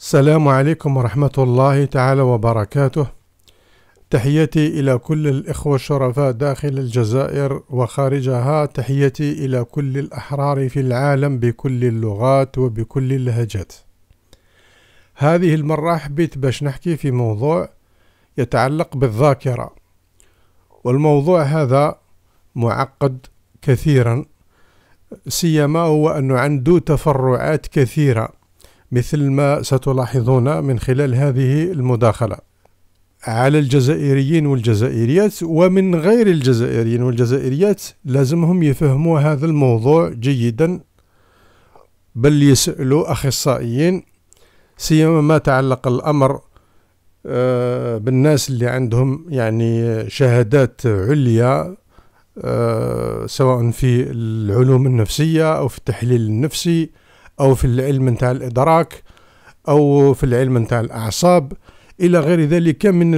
السلام عليكم ورحمة الله تعالى وبركاته تحيتي إلى كل الإخوة الشرفاء داخل الجزائر وخارجها تحيتي إلى كل الأحرار في العالم بكل اللغات وبكل اللهجات هذه المرة حبيت باش نحكي في موضوع يتعلق بالذاكرة والموضوع هذا معقد كثيرا سيما هو أنه عنده تفرعات كثيرة مثل ما ستلاحظون من خلال هذه المداخلة على الجزائريين والجزائريات ومن غير الجزائريين والجزائريات لازمهم يفهموا هذا الموضوع جيدا بل يسألوا أخصائيين سيما ما تعلق الأمر آه، بالناس اللي عندهم يعني شهادات عليا آه، سواء في العلوم النفسية أو في التحليل النفسي أو في العلم نتاع الإدراك أو في العلم نتاع الأعصاب إلى غير ذلك من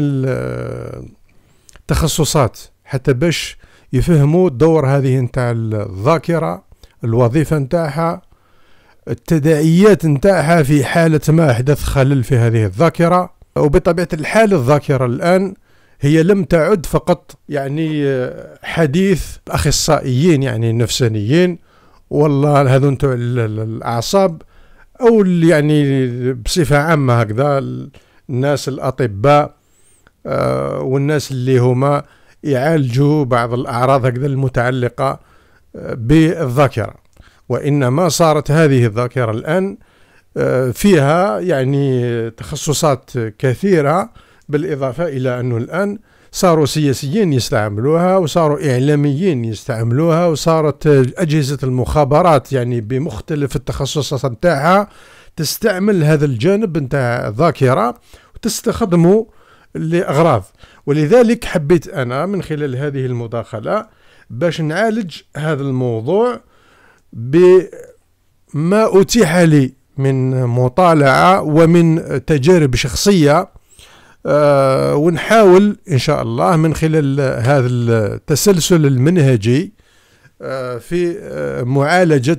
التخصصات حتى باش يفهموا الدور هذه نتاع الذاكرة الوظيفة نتاعها التداعيات نتاعها في حالة ما أحدث خلل في هذه الذاكرة وبطبيعة الحال الذاكرة الآن هي لم تعد فقط يعني حديث أخصائيين يعني نفسانيين والله هذو نتاع الاعصاب او يعني بصفه عامه هكذا الناس الاطباء آه والناس اللي هما يعالجوا بعض الاعراض هكذا المتعلقه آه، بالذاكره وانما صارت هذه الذاكره الان آه، فيها يعني تخصصات كثيره بالاضافه الى انه الان صاروا سياسيين يستعملوها وصاروا إعلاميين يستعملوها وصارت أجهزة المخابرات يعني بمختلف التخصصات نتاعها تستعمل هذا الجانب نتاع الذاكرة وتستخدمه لأغراض ولذلك حبيت أنا من خلال هذه المداخلة باش نعالج هذا الموضوع بما أتيح لي من مطالعة ومن تجارب شخصية آه، ونحاول إن شاء الله من خلال هذا التسلسل المنهجي آه، في آه، معالجة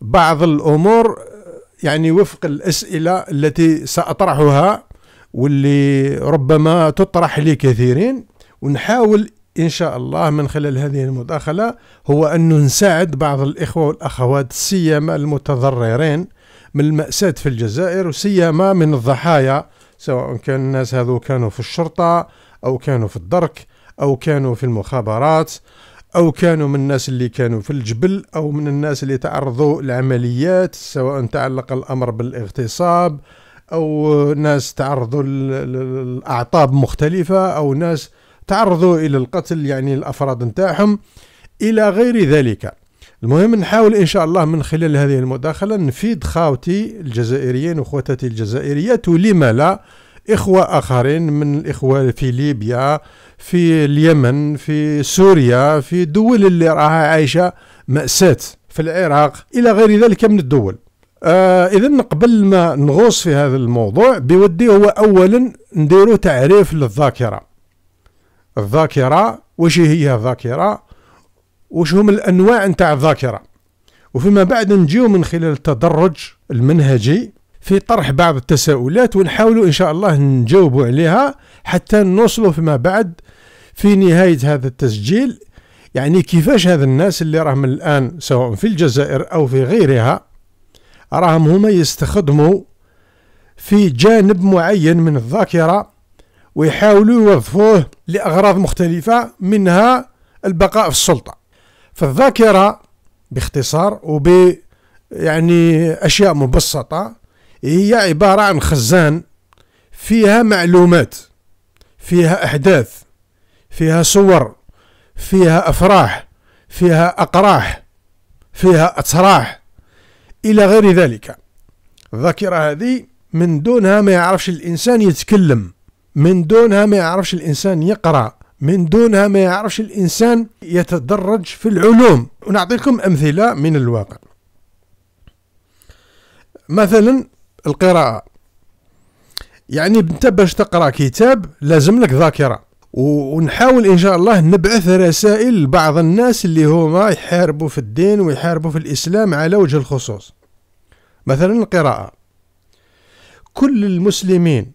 بعض الأمور يعني وفق الأسئلة التي سأطرحها واللي ربما تطرح لكثيرين ونحاول إن شاء الله من خلال هذه المداخلة هو أن نساعد بعض الإخوة والأخوات سيما المتضررين من المأساة في الجزائر وسيما من الضحايا سواء كان الناس هذو كانوا في الشرطة أو كانوا في الدرك أو كانوا في المخابرات أو كانوا من الناس اللي كانوا في الجبل أو من الناس اللي تعرضوا لعمليات سواء تعلق الأمر بالاغتصاب أو ناس تعرضوا لأعطاب مختلفة أو ناس تعرضوا إلى القتل يعني الأفراد نتاعهم إلى غير ذلك المهم نحاول إن شاء الله من خلال هذه المداخلة نفيد خاوتي الجزائريين وخواتاتي الجزائريات ولما لا إخوة آخرين من الإخوة في ليبيا في اليمن في سوريا في دول اللي راها عايشة مأساة في العراق إلى غير ذلك من الدول آه إذا قبل ما نغوص في هذا الموضوع بودي هو أولا نديرو تعريف للذاكرة الذاكرة وش هي الذاكرة وش هم الانواع نتاع الذاكره وفيما بعد نجيو من خلال التدرج المنهجي في طرح بعض التساؤلات ونحاولوا ان شاء الله نجاوبوا عليها حتى نوصلوا فيما بعد في نهايه هذا التسجيل يعني كيفاش هذا الناس اللي راهم الان سواء في الجزائر او في غيرها راهم هما يستخدموا في جانب معين من الذاكره ويحاولوا يوظفوه لاغراض مختلفه منها البقاء في السلطه فالذاكرة باختصار وب يعني أشياء مبسطة هي عبارة عن خزان فيها معلومات فيها أحداث فيها صور فيها أفراح فيها أقراح فيها أتراح إلى غير ذلك الذاكرة هذه من دونها ما يعرفش الإنسان يتكلم من دونها ما يعرفش الإنسان يقرأ من دونها ما يعرفش الإنسان يتدرج في العلوم ونعطيكم أمثلة من الواقع مثلا القراءة يعني انت باش تقرا كتاب لازم لك ذاكره ونحاول ان شاء الله نبعث رسائل لبعض الناس اللي هما يحاربوا في الدين ويحاربوا في الاسلام على وجه الخصوص مثلا القراءه كل المسلمين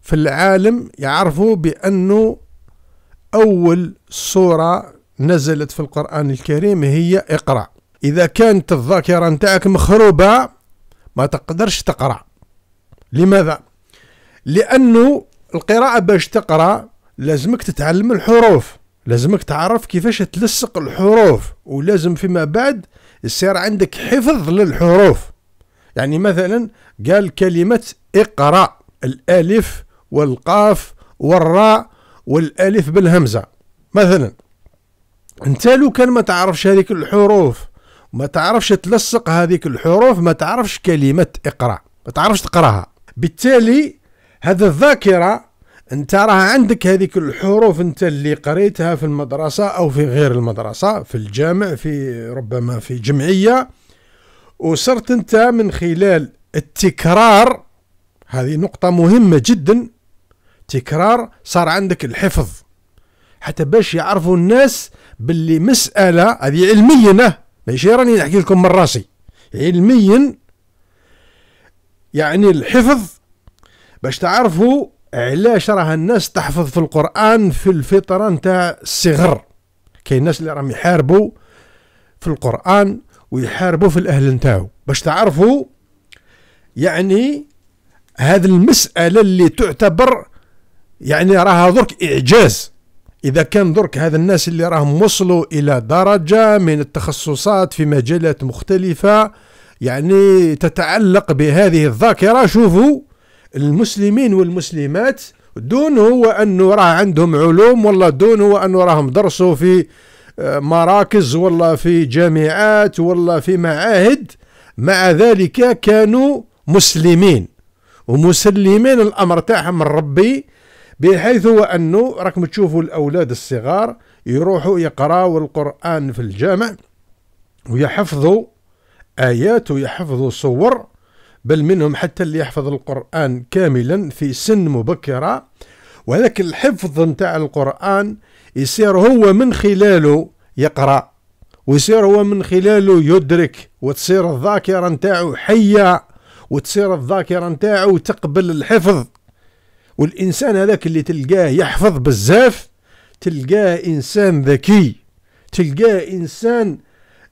في العالم يعرفوا بانه أول صورة نزلت في القرآن الكريم هي اقرأ إذا كانت الذاكرة نتاعك مخروبة ما تقدرش تقرأ لماذا؟ لأنه القراءة باش تقرأ لازمك تتعلم الحروف لازمك تعرف كيفاش تلصق الحروف ولازم فيما بعد يصير عندك حفظ للحروف يعني مثلا قال كلمة اقرأ الألف والقاف والراء والالف بالهمزه مثلا انت لو كان ما تعرفش هذيك الحروف ما تعرفش تلصق هذيك الحروف ما تعرفش كلمه اقرا ما تعرفش تقراها بالتالي هذا الذاكره انت راه عندك هذيك الحروف انت اللي قريتها في المدرسه او في غير المدرسه في الجامع في ربما في جمعيه وصرت انت من خلال التكرار هذه نقطة مهمة جدا تكرار صار عندك الحفظ حتى باش يعرفوا الناس باللي مسألة هذه علميا ماشي راني نحكي لكم من راسي علميا يعني الحفظ باش تعرفوا علاش راه الناس تحفظ في القرآن في الفطرة نتاع الصغر كاين الناس اللي راهم يحاربوا في القرآن ويحاربوا في الأهل نتاعو باش تعرفوا يعني هذه المسألة اللي تعتبر يعني راها درك إعجاز إذا كان درك هذا الناس اللي راهم وصلوا إلى درجة من التخصصات في مجالات مختلفة يعني تتعلق بهذه الذاكرة شوفوا المسلمين والمسلمات دون هو أنه راه عندهم علوم ولا دون هو أنه راهم درسوا في آه، مراكز ولا في جامعات ولا في معاهد مع ذلك كانوا مسلمين ومسلمين الأمر تاعهم ربي بحيث هو انه راكم تشوفوا الاولاد الصغار يروحوا يقراوا القران في الجامع ويحفظوا ايات ويحفظوا صور بل منهم حتى اللي يحفظ القران كاملا في سن مبكره ولكن الحفظ نتاع القران يصير هو من خلاله يقرا ويصير هو من خلاله يدرك وتصير الذاكره نتاعو حيه وتصير الذاكره نتاعو تقبل الحفظ والانسان هذاك اللي تلقاه يحفظ بزاف تلقاه انسان ذكي تلقاه انسان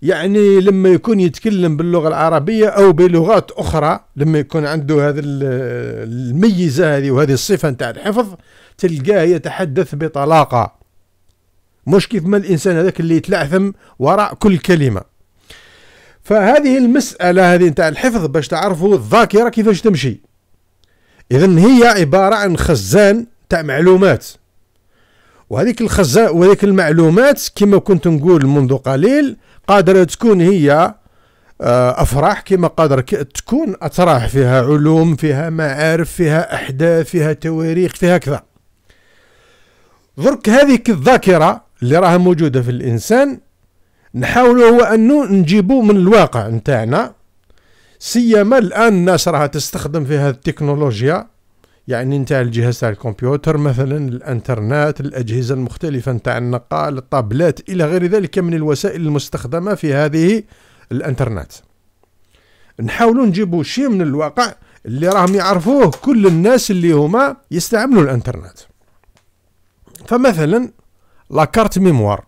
يعني لما يكون يتكلم باللغه العربيه او بلغات اخرى لما يكون عنده هذه الميزه هذه وهذه الصفه نتاع الحفظ تلقاه يتحدث بطلاقه مش كيف ما الانسان هذاك اللي يتلعثم وراء كل كلمه فهذه المساله هذه نتاع الحفظ باش تعرفوا الذاكره كيفاش تمشي اذا هي عباره عن خزان تاع معلومات وهذيك الخزان وهذيك المعلومات كما كنت نقول منذ قليل قادره تكون هي آه، افراح كما قادر تكون اتراح فيها علوم فيها معارف فيها احداث فيها تواريخ فيها كذا درك هذيك الذاكره اللي راها موجوده في الانسان نحاولوا هو انه نجيبو من الواقع نتاعنا سيما الان الناس راها تستخدم في هذه التكنولوجيا يعني نتاع الجهاز تاع الكمبيوتر مثلا الانترنت الاجهزه المختلفه نتاع النقال الطابلات الى غير ذلك من الوسائل المستخدمه في هذه الانترنت نحاولوا نجيبوا شيء من الواقع اللي راهم يعرفوه كل الناس اللي هما يستعملوا الانترنت فمثلا لا كارت ميموار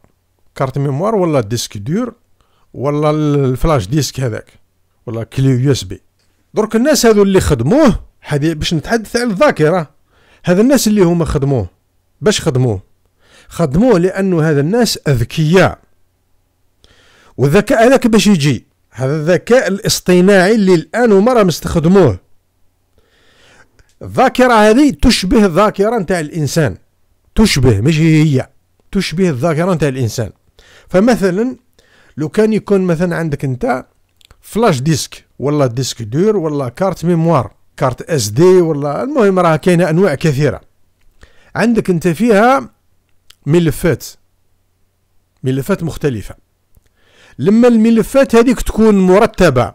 كارت ميموار ولا ديسك دور ولا الفلاش ديسك هذاك ولا كلي يو اس بي درك الناس هذو اللي خدموه هذه باش نتحدث على الذاكره هذا الناس اللي هما خدموه باش خدموه خدموه لانه هذا الناس اذكياء والذكاء هذاك باش يجي هذا الذكاء الاصطناعي اللي الان هما راهم مستخدموه الذاكره هذه تشبه الذاكره نتاع الانسان تشبه مش هي تشبه الذاكره نتاع الانسان فمثلا لو كان يكون مثلا عندك انت فلاش ديسك ولا ديسك دور ولا كارت ميموار كارت اس دي ولا المهم راه كاينه انواع كثيره عندك انت فيها ملفات ملفات مختلفه لما الملفات هذيك تكون مرتبه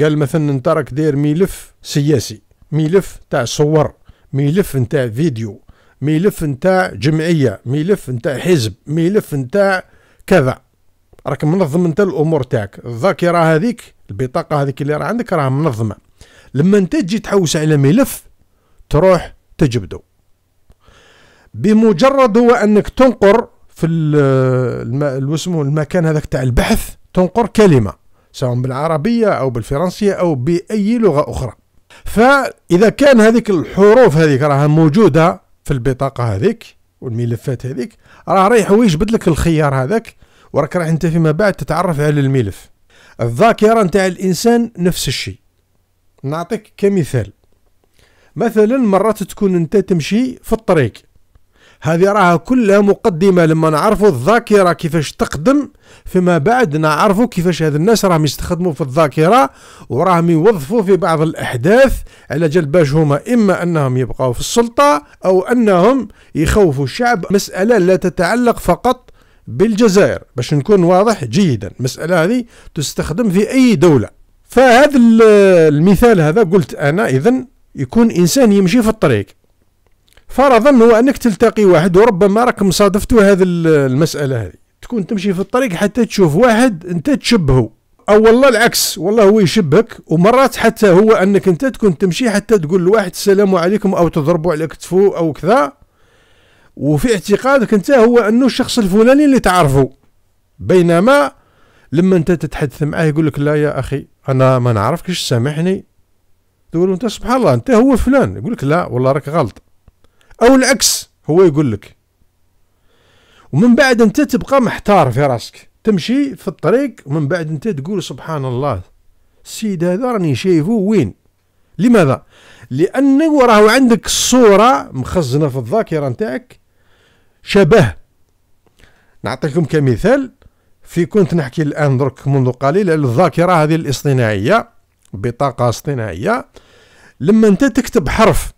قال مثلا انت راك داير ملف سياسي ملف تاع صور ملف نتاع فيديو ملف نتاع جمعيه ملف نتاع حزب ملف نتاع كذا راك منظم انت الامور تاعك الذاكره هذيك البطاقه هذيك اللي راه عندك راها منظمه لما انت تجي تحوس على ملف تروح تجبده بمجرد هو انك تنقر في الوسمو المكان هذاك تاع البحث تنقر كلمه سواء بالعربيه او بالفرنسيه او باي لغه اخرى فاذا كان هذيك الحروف هذيك راها موجوده في البطاقه هذيك والملفات هذيك راه رايح ويجبد لك الخيار هذاك وراك راح انت فيما بعد تتعرف على الملف الذاكره نتاع الانسان نفس الشيء نعطيك كمثال مثلا مرات تكون انت تمشي في الطريق هذه راها كلها مقدمة لما نعرفوا الذاكرة كيفاش تقدم فيما بعد نعرفوا كيفاش هذ الناس راهم يستخدموا في الذاكرة وراهم يوظفوا في بعض الأحداث على جال باش هما إما أنهم يبقاو في السلطة أو أنهم يخوفوا الشعب مسألة لا تتعلق فقط بالجزائر باش نكون واضح جيدا المسألة هذه تستخدم في أي دولة فهذا المثال هذا قلت أنا إذا يكون إنسان يمشي في الطريق فرضا هو أنك تلتقي واحد وربما راك مصادفتو هذه المسألة هذه تكون تمشي في الطريق حتى تشوف واحد أنت تشبهه أو والله العكس والله هو يشبهك ومرات حتى هو أنك أنت تكون تمشي حتى تقول لواحد السلام عليكم أو تضربوا على كتفه أو كذا وفي اعتقادك انت هو انه الشخص الفلاني اللي تعرفه بينما لما انت تتحدث معاه يقول لك لا يا اخي انا ما نعرفكش سامحني تقول انت سبحان الله انت هو فلان يقول لك لا والله راك غلط او العكس هو يقول لك ومن بعد انت تبقى محتار في راسك تمشي في الطريق ومن بعد انت تقول سبحان الله السيد هذا راني شايفه وين لماذا لانه راه عندك الصوره مخزنه في الذاكره نتاعك شبه نعطيكم كمثال في كنت نحكي الآن درك منذ قليل على الذاكرة هذه الاصطناعية بطاقة اصطناعية لما أنت تكتب حرف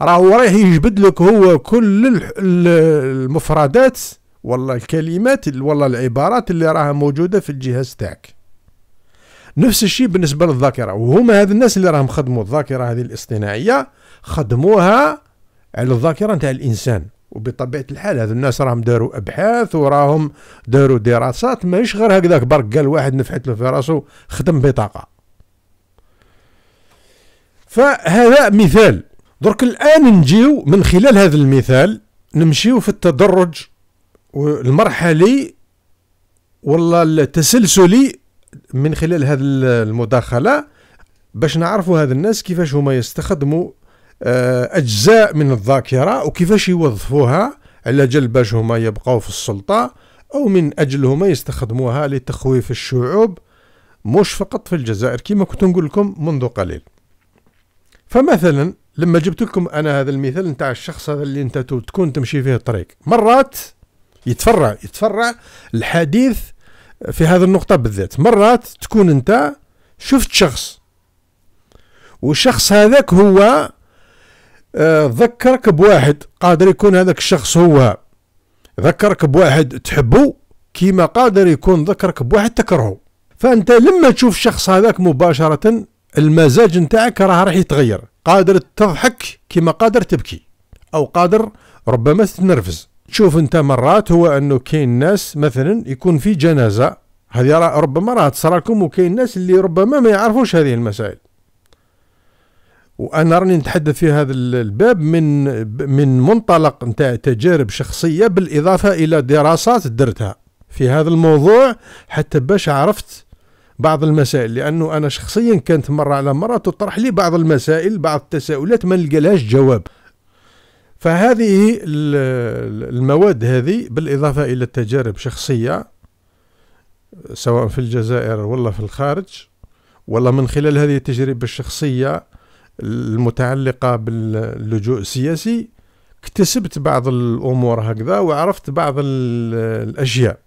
راهو رايح يجبد لك هو كل المفردات ولا الكلمات ولا العبارات اللي راها موجودة في الجهاز تاعك نفس الشيء بالنسبة للذاكرة وهما هذ الناس اللي راهم خدموا الذاكرة هذه الاصطناعية خدموها على الذاكرة نتاع الإنسان وبطبيعه الحال هذ الناس راهم داروا ابحاث وراهم داروا دراسات ماهيش غير هكذاك برك قال واحد نفحت له في راسه خدم بطاقه فهذا مثال درك الان نجيو من خلال هذا المثال نمشيو في التدرج المرحلي والله التسلسلي من خلال هذه المداخله باش نعرفوا هذا الناس كيفاش هما يستخدموا آه، اجزاء من الذاكره وكيفاش يوظفوها على جل باش هما يبقاو في السلطه او من اجل هما يستخدموها لتخويف الشعوب مش فقط في الجزائر كما كنت نقول لكم منذ قليل فمثلا لما جبت لكم انا هذا المثال نتاع الشخص هذا اللي انت تكون تمشي فيه الطريق مرات يتفرع يتفرع الحديث في هذه النقطه بالذات مرات تكون انت شفت شخص والشخص هذاك هو آه، ذكرك بواحد قادر يكون هذاك الشخص هو ذكرك بواحد تحبه كيما قادر يكون ذكرك بواحد تكرهه فانت لما تشوف الشخص هذاك مباشره المزاج نتاعك راه راح يتغير قادر تضحك كيما قادر تبكي او قادر ربما تتنرفز تشوف انت مرات هو انه كاين ناس مثلا يكون في جنازه هذه ربما راه تصرى لكم وكاين ناس اللي ربما ما يعرفوش هذه المسائل وانا راني نتحدث في هذا الباب من من منطلق نتاع تجارب شخصيه بالاضافه الى دراسات درتها في هذا الموضوع حتى باش عرفت بعض المسائل لانه انا شخصيا كانت مره على مره تطرح لي بعض المسائل بعض التساؤلات ما نلقالهاش جواب فهذه المواد هذه بالاضافه الى التجارب شخصيه سواء في الجزائر ولا في الخارج ولا من خلال هذه التجربه الشخصيه المتعلقة باللجوء السياسي اكتسبت بعض الأمور هكذا وعرفت بعض الأشياء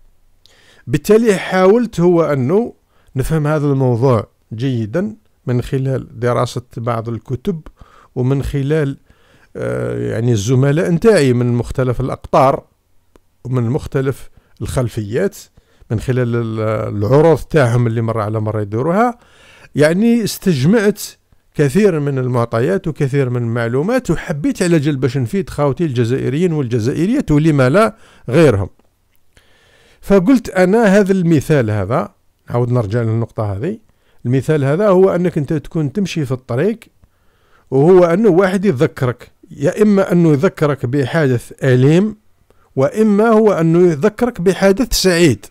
بالتالي حاولت هو أنه نفهم هذا الموضوع جيدا من خلال دراسة بعض الكتب ومن خلال آه، يعني الزملاء نتاعي من مختلف الأقطار ومن مختلف الخلفيات من خلال العروض تاعهم اللي مرة على مرة يديروها يعني استجمعت كثير من المعطيات وكثير من المعلومات وحبيت على جل باش نفيد خاوتي الجزائريين والجزائريات ولما لا غيرهم فقلت انا هذا المثال هذا عاود نرجع للنقطة هذه المثال هذا هو انك انت تكون تمشي في الطريق وهو انه واحد يذكرك يا اما انه يذكرك بحادث اليم واما هو انه يذكرك بحادث سعيد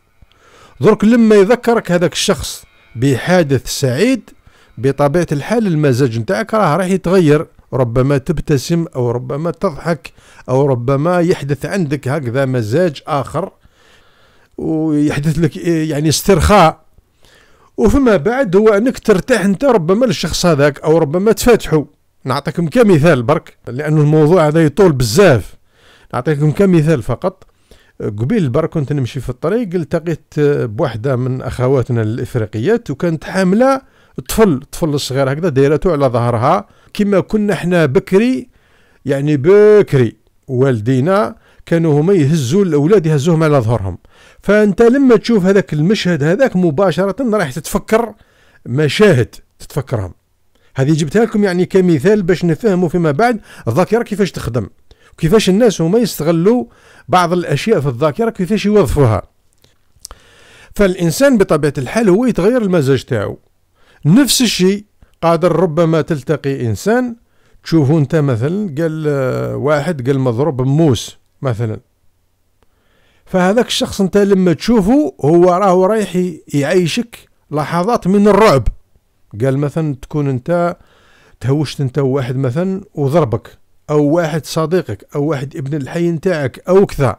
درك لما يذكرك هذاك الشخص بحادث سعيد بطبيعه الحال المزاج نتاعك راه راح يتغير ربما تبتسم او ربما تضحك او ربما يحدث عندك هكذا مزاج اخر ويحدث لك يعني استرخاء وفيما بعد هو انك ترتاح انت ربما للشخص هذاك او ربما تفاتحوا نعطيكم كمثال برك لانه الموضوع هذا يطول بزاف نعطيكم كمثال فقط قبيل برك كنت نمشي في الطريق التقيت بوحده من اخواتنا الافريقيات وكانت حامله الطفل الطفل الصغير هكذا دايرته على ظهرها كما كنا حنا بكري يعني بكري والدينا كانوا هما يهزوا الاولاد يهزوهم على ظهرهم فانت لما تشوف هذاك المشهد هذاك مباشره راح تتفكر مشاهد تتفكرهم هذه جبتها لكم يعني كمثال باش نفهموا فيما بعد الذاكره كيفاش تخدم كيفاش الناس هما يستغلوا بعض الاشياء في الذاكره كيفاش يوظفوها فالانسان بطبيعه الحال هو يتغير المزاج تاعو نفس الشيء قادر ربما تلتقي انسان تشوفه انت مثلا قال آه، واحد قال مضروب موس مثلا فهذاك الشخص انت لما تشوفه هو راهو رايح يعيشك لحظات من الرعب قال مثلا تكون انت تهوشت انت واحد مثلا وضربك او واحد صديقك او واحد ابن الحي نتاعك او كذا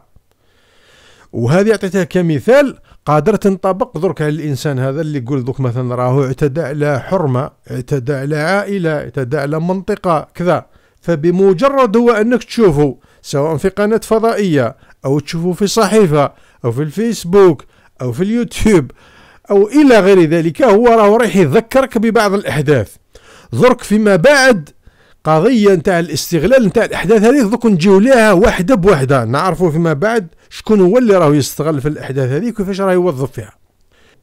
وهذه اعطيتها كمثال قادر تنطبق درك على الانسان هذا اللي يقول دوك مثلا راهو اعتدى على حرمه اعتدى على عائله اعتدى على منطقه كذا فبمجرد هو انك تشوفه سواء في قناه فضائيه او تشوفه في صحيفه او في الفيسبوك او في اليوتيوب او الى غير ذلك هو راه رايح يذكرك ببعض الاحداث درك فيما بعد قضيه نتاع الاستغلال نتاع الاحداث هذه دوك نجيو لها وحده بوحده نعرفوا فيما بعد شكون هو اللي راهو يستغل في الاحداث هذه كيفاش راه يوظف فيها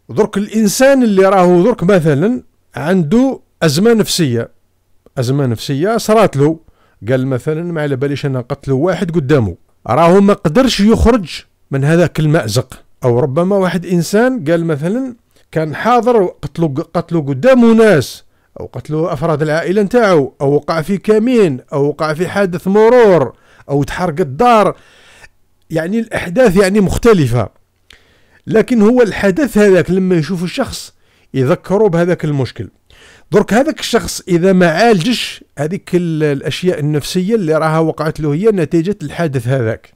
درك الانسان اللي راه درك مثلا عنده ازمه نفسيه ازمه نفسيه صرات له قال مثلا ما على باليش انا قتل واحد قدامه راهو ما قدرش يخرج من هذاك المأزق او ربما واحد انسان قال مثلا كان حاضر قتلوا قتلوا قدامه ناس او قتلوا افراد العائله نتاعو او وقع في كمين او وقع في حادث مرور او تحرقت دار يعني الأحداث يعني مختلفة لكن هو الحدث هذاك لما يشوف الشخص يذكره بهذاك المشكل درك هذاك الشخص اذا ما عالجش هذيك الاشياء النفسيه اللي راها وقعت له هي نتيجه الحادث هذاك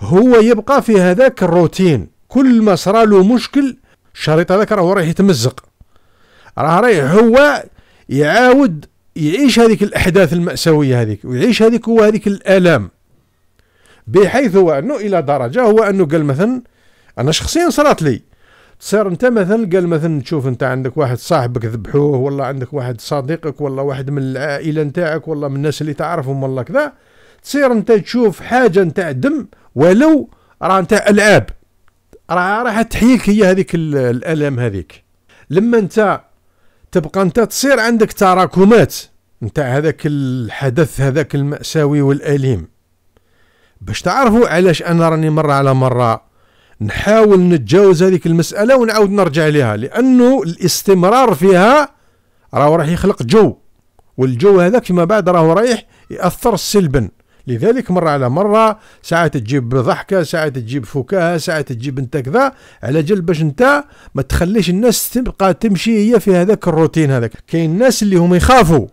هو يبقى في هذاك الروتين كل ما صرا له مشكل الشريط هذاك راهو رايح يتمزق راه رايح هو يعاود يعيش هذيك الاحداث الماساويه هذيك ويعيش هذيك هو هذيك الالام بحيث هو انه الى درجه هو انه قال مثلا انا شخصيا صرات لي تصير انت مثلا قال مثلا تشوف انت عندك واحد صاحبك ذبحوه ولا عندك واحد صديقك ولا واحد من العائله نتاعك ولا من الناس اللي تعرفهم ولا كذا تصير انت تشوف حاجه نتاع دم ولو راه نتاع العاب راه راح تحييك هي هذيك الالم هذيك لما انت تبقى انت تصير عندك تراكمات نتاع هذاك الحدث هذاك المأساوي والأليم باش تعرفوا علاش انا راني مره على مره نحاول نتجاوز هذيك المساله ونعاود نرجع لها لانه الاستمرار فيها راه راح يخلق جو والجو هذاك فيما بعد راهو رايح ياثر سلبا لذلك مرة على مرة ساعات تجيب ضحكة ساعات تجيب فكاهة ساعات تجيب انت كذا على جل باش انت ما تخليش الناس تبقى تمشي هي في هذاك الروتين هذاك كاين الناس اللي هم يخافوا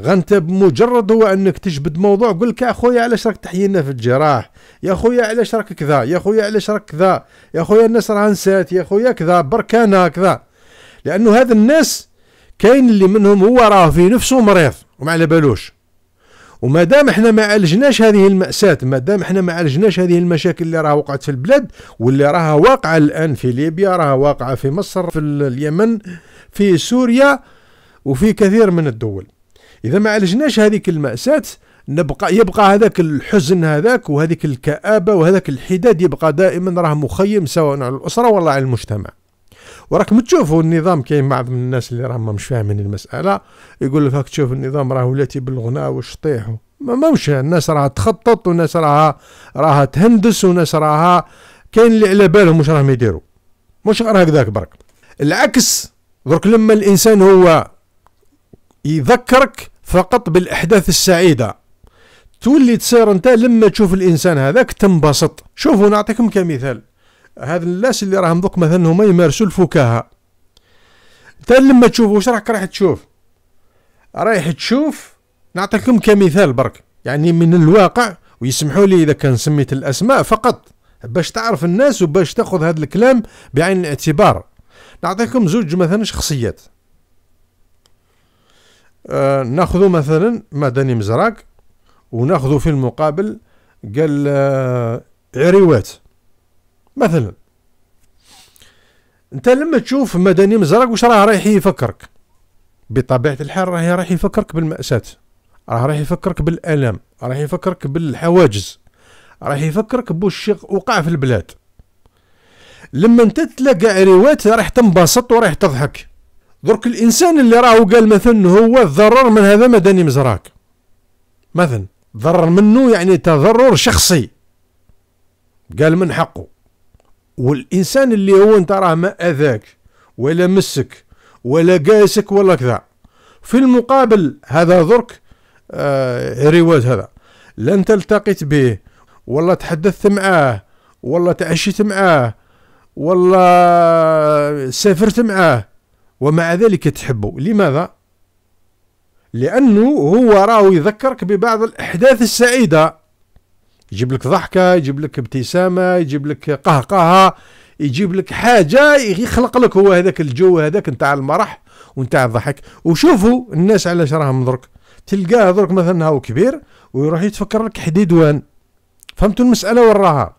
غنت بمجرد هو انك تجبد موضوع قول لك يا خويا علاش راك تحيينا في الجراح يا خويا علاش راك كذا يا خويا علاش راك كذا يا خويا الناس راها نسات يا خويا كذا برك انا كذا لانه هذا الناس كاين اللي منهم هو راه في نفسه مريض وما على بالوش وما دام احنا ما عالجناش هذه المأساة ما دام احنا ما عالجناش هذه المشاكل اللي راها وقعت في البلاد واللي راها واقعة الآن في ليبيا راها واقعة في مصر في اليمن في سوريا وفي كثير من الدول اذا ما عالجناش هذيك الماساه نبقى يبقى هذاك الحزن هذاك وهذيك الكآبة وهذاك الحداد يبقى دائما راه مخيم سواء على الأسرة ولا على المجتمع وراكم تشوفوا النظام كاين بعض من الناس اللي راهم مش فاهمين المسألة يقول لك تشوف النظام راه ولاتي بالغناء والشطيح ما موش الناس راها تخطط وناس راها راها تهندس وناس راها كاين اللي على بالهم واش راهم يديروا مش غير هكذاك برك العكس درك لما الانسان هو يذكرك فقط بالاحداث السعيده تولي تصير انت لما تشوف الانسان هذاك تنبسط شوفوا نعطيكم كمثال هذا الناس اللي راهم دوك مثلا هما يمارسوا الفكاهه انت لما تشوف واش راك رايح تشوف رايح تشوف نعطيكم كمثال برك يعني من الواقع ويسمحوا لي اذا كان سميت الاسماء فقط باش تعرف الناس وباش تاخذ هذا الكلام بعين الاعتبار نعطيكم زوج مثلا شخصيات آه، ناخذ مثلا مدني مزراك وناخذ في المقابل قال آه، عريوات مثلا انت لما تشوف مدني مزراك واش راه رايح يفكرك بطبيعه الحال راه رايح يفكرك بالماساه راه رايح يفكرك بالالم رايح يفكرك بالحواجز رايح يفكرك بوش وقع في البلاد لما انت تلاقى عريوات راح تنبسط وراح تضحك درك الانسان اللي راه قال مثلا هو تضرر من هذا مدني مزراك مثلا ضرر منه يعني تضرر شخصي قال من حقه والانسان اللي هو انت راه ما اذاك ولا مسك ولا قاسك ولا كذا في المقابل هذا درك آه رواد هذا لن تلتقيت به ولا تحدثت معاه ولا تعشيت معاه ولا سافرت معاه ومع ذلك تحبه لماذا لانه هو راهو يذكرك ببعض الاحداث السعيده يجيب لك ضحكه يجيب لك ابتسامه يجيب لك قهقهه يجيب لك حاجه يخلق لك هو هذاك الجو هذاك نتاع المرح ونتاع الضحك وشوفوا الناس علاش راهم درك تلقاه درك مثلا هاو كبير ويروح يتفكر لك حديدوان فهمتوا المساله وين راها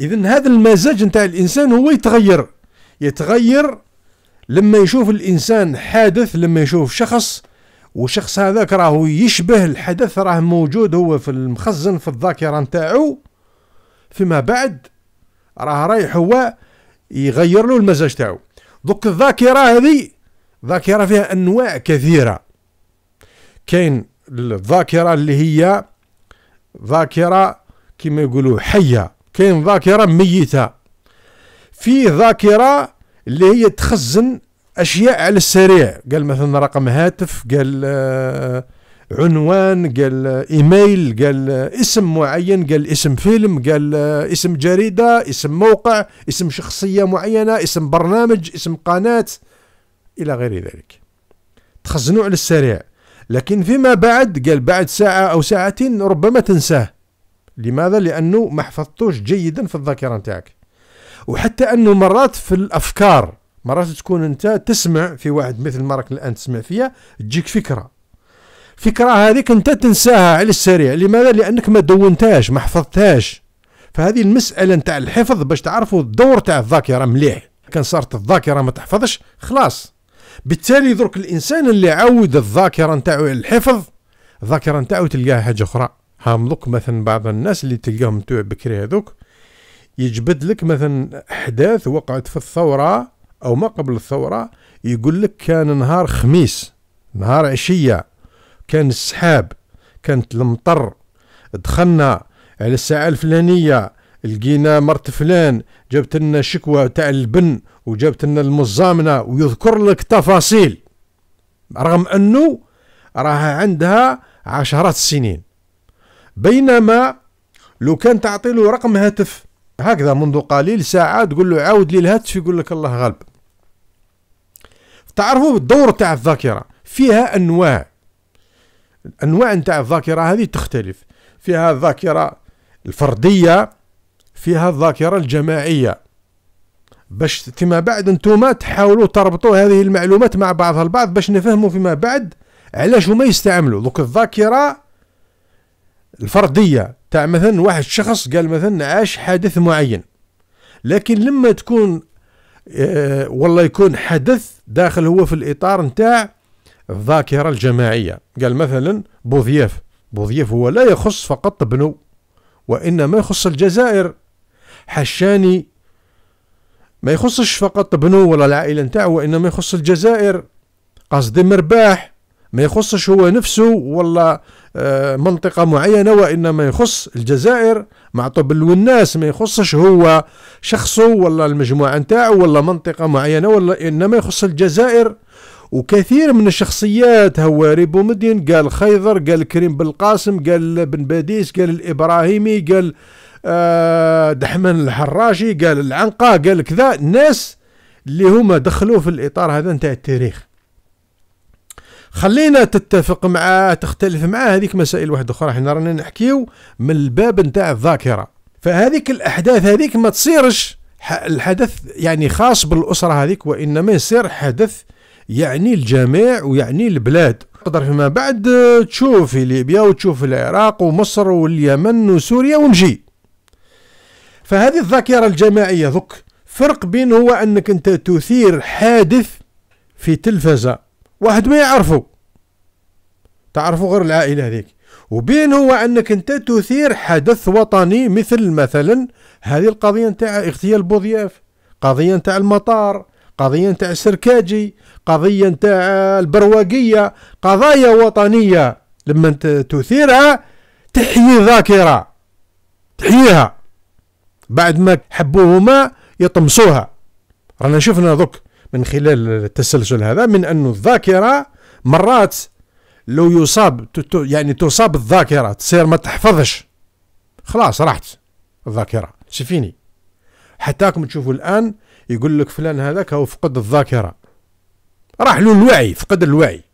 اذا هذا المزاج نتاع الانسان هو يتغير يتغير لما يشوف الانسان حادث لما يشوف شخص وشخص هذاك راهو يشبه الحدث راه موجود هو في المخزن في الذاكره نتاعو فيما بعد راه رايح هو يغير له المزاج تاعو دوك الذاكره هذه ذاكره فيها انواع كثيره كاين الذاكره اللي هي ذاكره كما يقولوا حيه كاين ذاكره ميته في ذاكره اللي هي تخزن اشياء على السريع قال مثلا رقم هاتف قال آه، عنوان قال آه، ايميل قال آه، اسم معين قال اسم فيلم قال اسم جريده اسم موقع اسم شخصيه معينه اسم برنامج اسم قناه الى غير ذلك تخزنوا على السريع لكن فيما بعد قال بعد ساعه او ساعتين ربما تنساه لماذا لانه ما حفظتوش جيدا في الذاكره نتاعك وحتى انه مرات في الافكار مرات تكون انت تسمع في واحد مثل ما راك الان تسمع فيها تجيك فكره فكره هذيك انت تنساها على السريع لماذا لانك ما دونتهاش ما حفظتهاش فهذه المساله نتاع الحفظ باش تعرفوا الدور تاع الذاكره مليح كان صارت الذاكره ما تحفظش خلاص بالتالي درك الانسان اللي عود الذاكره نتاعو على الحفظ الذاكره نتاعو تلقاها حاجه اخرى هامضوك مثلا بعض الناس اللي تلقاهم توع بكري هذوك يجبد لك مثلا احداث وقعت في الثوره او ما قبل الثوره يقول لك كان نهار خميس نهار عشيه كان السحاب كانت المطر دخلنا على الساعه الفلانيه لقينا مرت فلان جابت لنا شكوى تاع البن وجابت لنا المزامنه ويذكر لك تفاصيل رغم انه راها عندها عشرات السنين بينما لو كان تعطي له رقم هاتف هكذا منذ قليل ساعة تقول له عاود لي الهاتف يقول لك الله غالب تعرفوا بالدور تاع الذاكرة فيها أنواع الأنواع نتاع الذاكرة هذه تختلف فيها الذاكرة الفردية فيها الذاكرة الجماعية باش فيما بعد انتوما تحاولوا تربطوا هذه المعلومات مع بعضها البعض باش نفهموا فيما بعد علاش هما يستعملوا دوك الذاكرة الفردية تاع مثلا واحد شخص قال مثلا عاش حدث معين لكن لما تكون آه والله يكون حدث داخل هو في الاطار نتاع الذاكره الجماعيه قال مثلا بوضياف بوضياف هو لا يخص فقط بنو وانما يخص الجزائر حشاني ما يخصش فقط بنو ولا العائله نتاعو وانما يخص الجزائر قصدي مرباح ما يخصش هو نفسه ولا آه، منطقة معينة وإنما يخص الجزائر مع طب والناس ما يخصش هو شخصه ولا المجموعة نتاعو ولا منطقة معينة ولا إنما يخص الجزائر وكثير من الشخصيات هواري بومدين قال خيضر قال كريم بالقاسم قال بن باديس قال الإبراهيمي قال آه، دحمن الحراشي قال العنقاء قال كذا ناس اللي هما دخلوا في الإطار هذا نتاع التاريخ خلينا تتفق معاه تختلف معاه هذيك مسائل واحده اخرى حنا رانا نحكيو من الباب نتاع الذاكره فهذيك الاحداث هذيك ما تصيرش الحدث يعني خاص بالاسره هذيك وانما يصير حدث يعني الجميع ويعني البلاد تقدر فيما بعد تشوف في ليبيا وتشوف العراق ومصر واليمن وسوريا ونجي فهذه الذاكره الجماعيه ذك فرق بين هو انك انت تثير حادث في تلفزه واحد ما يعرفه تعرفوا غير العائلة هذيك وبين هو أنك أنت تثير حدث وطني مثل مثلا هذه القضية نتاع اغتيال بوضياف قضية نتاع المطار قضية نتاع السركاجي قضية نتاع البرواقية قضايا وطنية لما انت تثيرها تحيي ذاكرة تحييها بعد ما حبوهما يطمسوها رانا شفنا ذوك من خلال التسلسل هذا من أن الذاكرة مرات لو يصاب يعني تصاب الذاكرة تصير ما تحفظش خلاص راحت الذاكرة سي فيني حتى راكم تشوفوا الآن يقول لك فلان هذاك هو فقد الذاكرة راح له الوعي فقد الوعي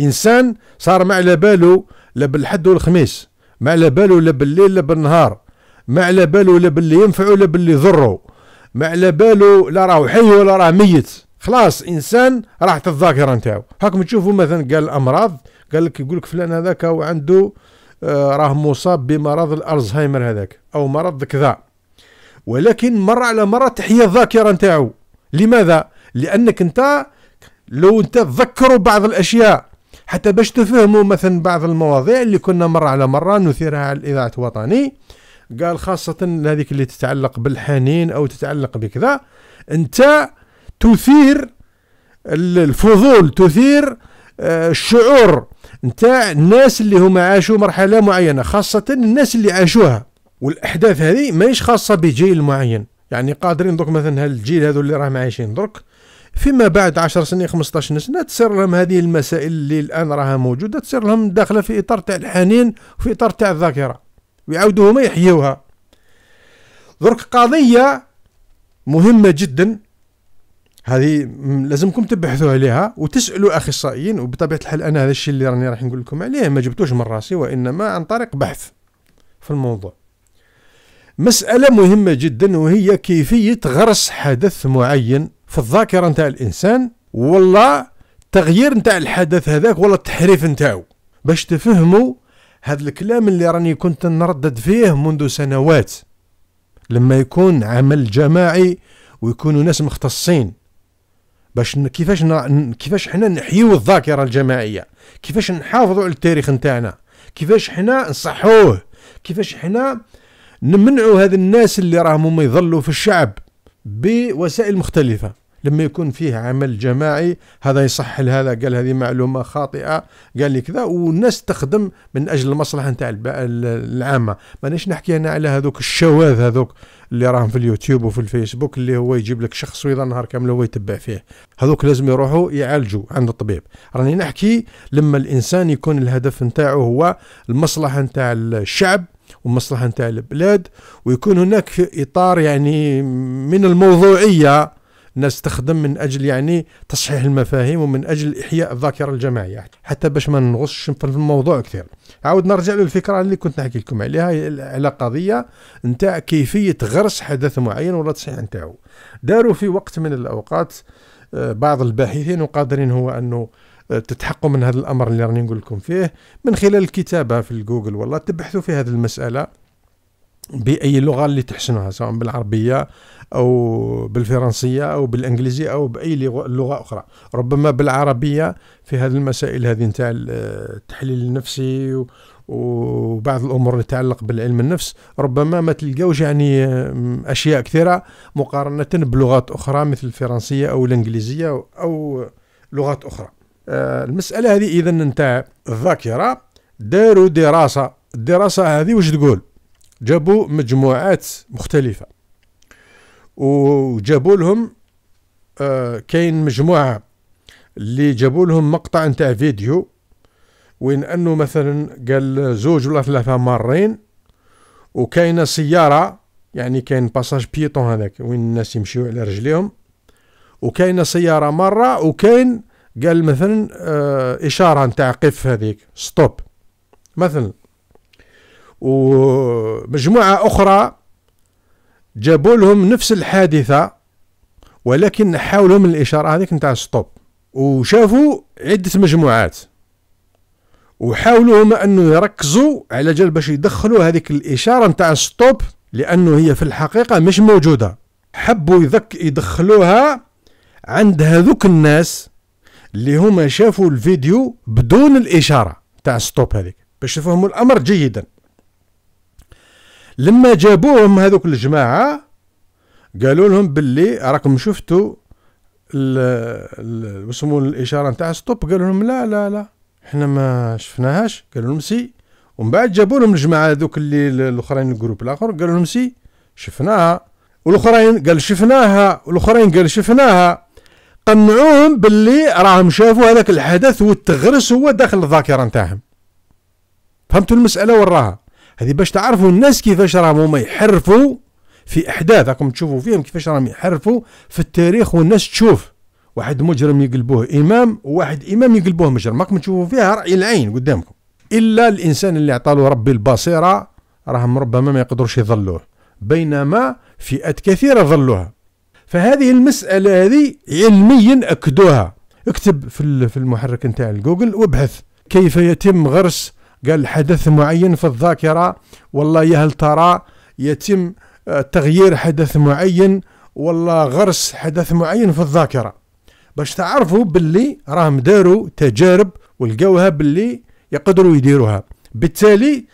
انسان صار ما على باله لا بالحد والخميس ما على باله لا بالليل لا بالنهار ما على باله لا باللي ينفعه لا باللي يضره ما على بالو لا راهو حي ولا راه ميت خلاص انسان راحت الذاكره نتاعو هاكم تشوفوا مثلا قال الامراض قال لك يقول لك فلان هذاك عنده آه، راه مصاب بمرض الالزهايمر هذاك او مرض كذا ولكن مره على مره تحيا الذاكره نتاعو لماذا لانك انت لو انت تذكروا بعض الاشياء حتى باش تفهموا مثلا بعض المواضيع اللي كنا مره على مره نثيرها على الاذاعه الوطني قال خاصة هذيك اللي تتعلق بالحنين أو تتعلق بكذا أنت تثير الفضول تثير آه، الشعور نتاع الناس اللي هما عاشوا مرحلة معينة خاصة الناس اللي عاشوها والأحداث هذه ماهيش خاصة بجيل معين يعني قادرين درك مثلا هالجيل هذو اللي راهم عايشين درك فيما بعد 10 سنين 15 سنه تصير لهم هذه المسائل اللي الان راها موجوده تصير لهم داخله في اطار تاع الحنين وفي اطار تاع الذاكره ويعاودوا هما يحيوها درك قضية مهمة جدا هذه لازمكم تبحثوا عليها وتسالوا اخصائيين وبطبيعه الحال انا هذا الشيء اللي راني راح نقول لكم عليه ما جبتوش من راسي وانما عن طريق بحث في الموضوع مسألة مهمة جدا وهي كيفية غرس حدث معين في الذاكرة نتاع الإنسان ولا تغيير نتاع الحدث هذاك ولا التحريف نتاعو باش تفهموا هذا الكلام اللي راني كنت نردد فيه منذ سنوات لما يكون عمل جماعي ويكونوا ناس مختصين باش كيفاش ن... كيفاش حنا نحيو الذاكره الجماعيه كيفاش نحافظوا على التاريخ نتاعنا كيفاش حنا نصحوه كيفاش حنا نمنعوا هذا الناس اللي راهم يظلوا في الشعب بوسائل مختلفه لما يكون فيه عمل جماعي هذا يصح لهذا قال هذه معلومة خاطئة قال لي كذا والناس تخدم من أجل المصلحة نتاع العامة مانيش نحكي أنا على هذوك الشواذ هذوك اللي راهم في اليوتيوب وفي الفيسبوك اللي هو يجيب لك شخص ويضا نهار كامل هو يتبع فيه هذوك لازم يروحوا يعالجوا عند الطبيب راني نحكي لما الإنسان يكون الهدف نتاعو هو المصلحة نتاع الشعب والمصلحة نتاع البلاد ويكون هناك إطار يعني من الموضوعية نستخدم من اجل يعني تصحيح المفاهيم ومن اجل احياء الذاكره الجماعيه حتى باش ما نغصش في الموضوع كثير عاود نرجع للفكره اللي كنت نحكي لكم عليها على قضيه نتاع كيفيه غرس حدث معين ولا تصحيح نتاعو داروا في وقت من الاوقات آه، بعض الباحثين وقادرين هو انه آه، تتحقوا من هذا الامر اللي راني نقول لكم فيه من خلال الكتابه في الجوجل والله تبحثوا في هذه المساله باي لغه اللي تحسنها سواء بالعربيه او بالفرنسيه او بالانجليزيه او باي لغه اخرى ربما بالعربيه في هذه المسائل هذه نتاع التحليل النفسي وبعض الامور اللي تتعلق بالعلم النفس ربما ما تلقاوش يعني اشياء كثيره مقارنه بلغات اخرى مثل الفرنسيه او الانجليزيه او لغات اخرى آه، المساله هذه اذا نتاع الذاكره داروا دراسه الدراسه هذه واش تقول جابوا مجموعات مختلفه وجابوا لهم آه، كاين مجموعه اللي جابوا لهم مقطع نتاع فيديو وين انه مثلا قال زوج ولا ثلاثه مارين وكاينه سياره يعني كاين باساج بيتون هذاك وين الناس يمشيو على رجليهم وكاينه سياره مره وكاين قال مثلا آه، اشاره نتاع قف هذيك ستوب مثلا ومجموعة أخرى جابوا لهم نفس الحادثة ولكن حاولوا من الإشارة هذيك نتاع ستوب وشافوا عدة مجموعات وحاولوا هما أنه يركزوا على جال باش يدخلوا هذيك الإشارة نتاع ستوب لأنه هي في الحقيقة مش موجودة حبوا يذك يدخلوها عند هذوك الناس اللي هما شافوا الفيديو بدون الإشارة تاع ستوب هذيك باش يفهموا الأمر جيداً لما جابوهم هذوك الجماعه قالوا لهم باللي راكم شفتوا وسمو الاشاره نتاع ستوب قالوا لهم لا لا لا احنا ما شفناهاش قالوا لهم سي ومن بعد جابوا لهم الجماعه هذوك اللي الاخرين الجروب الاخر قالوا لهم سي شفناها والاخرين قال شفناها والاخرين قال شفناها قنعوهم باللي راهم شافوا هذاك الحدث والتغرس هو داخل الذاكره نتاعهم فهمتوا المساله وراها هذه باش تعرفوا الناس كيفاش راهم هما يحرفوا في احداث راكم تشوفوا فيهم كيفاش راهم يحرفوا في التاريخ والناس تشوف واحد مجرم يقلبوه امام وواحد امام يقلبوه مجرم راكم تشوفوا فيها راي العين قدامكم الا الانسان اللي عطاله ربي البصيره راهم ربما ما يقدروش يظلوه بينما فئات كثيره ظلوها فهذه المساله هذه علميا اكدوها اكتب في المحرك نتاع جوجل وابحث كيف يتم غرس قال حدث معين في الذاكرة والله هل ترى يتم آه، تغيير حدث معين والله غرس حدث معين في الذاكرة باش تعرفوا باللي راهم داروا تجارب ولقوها باللي يقدروا يديروها بالتالي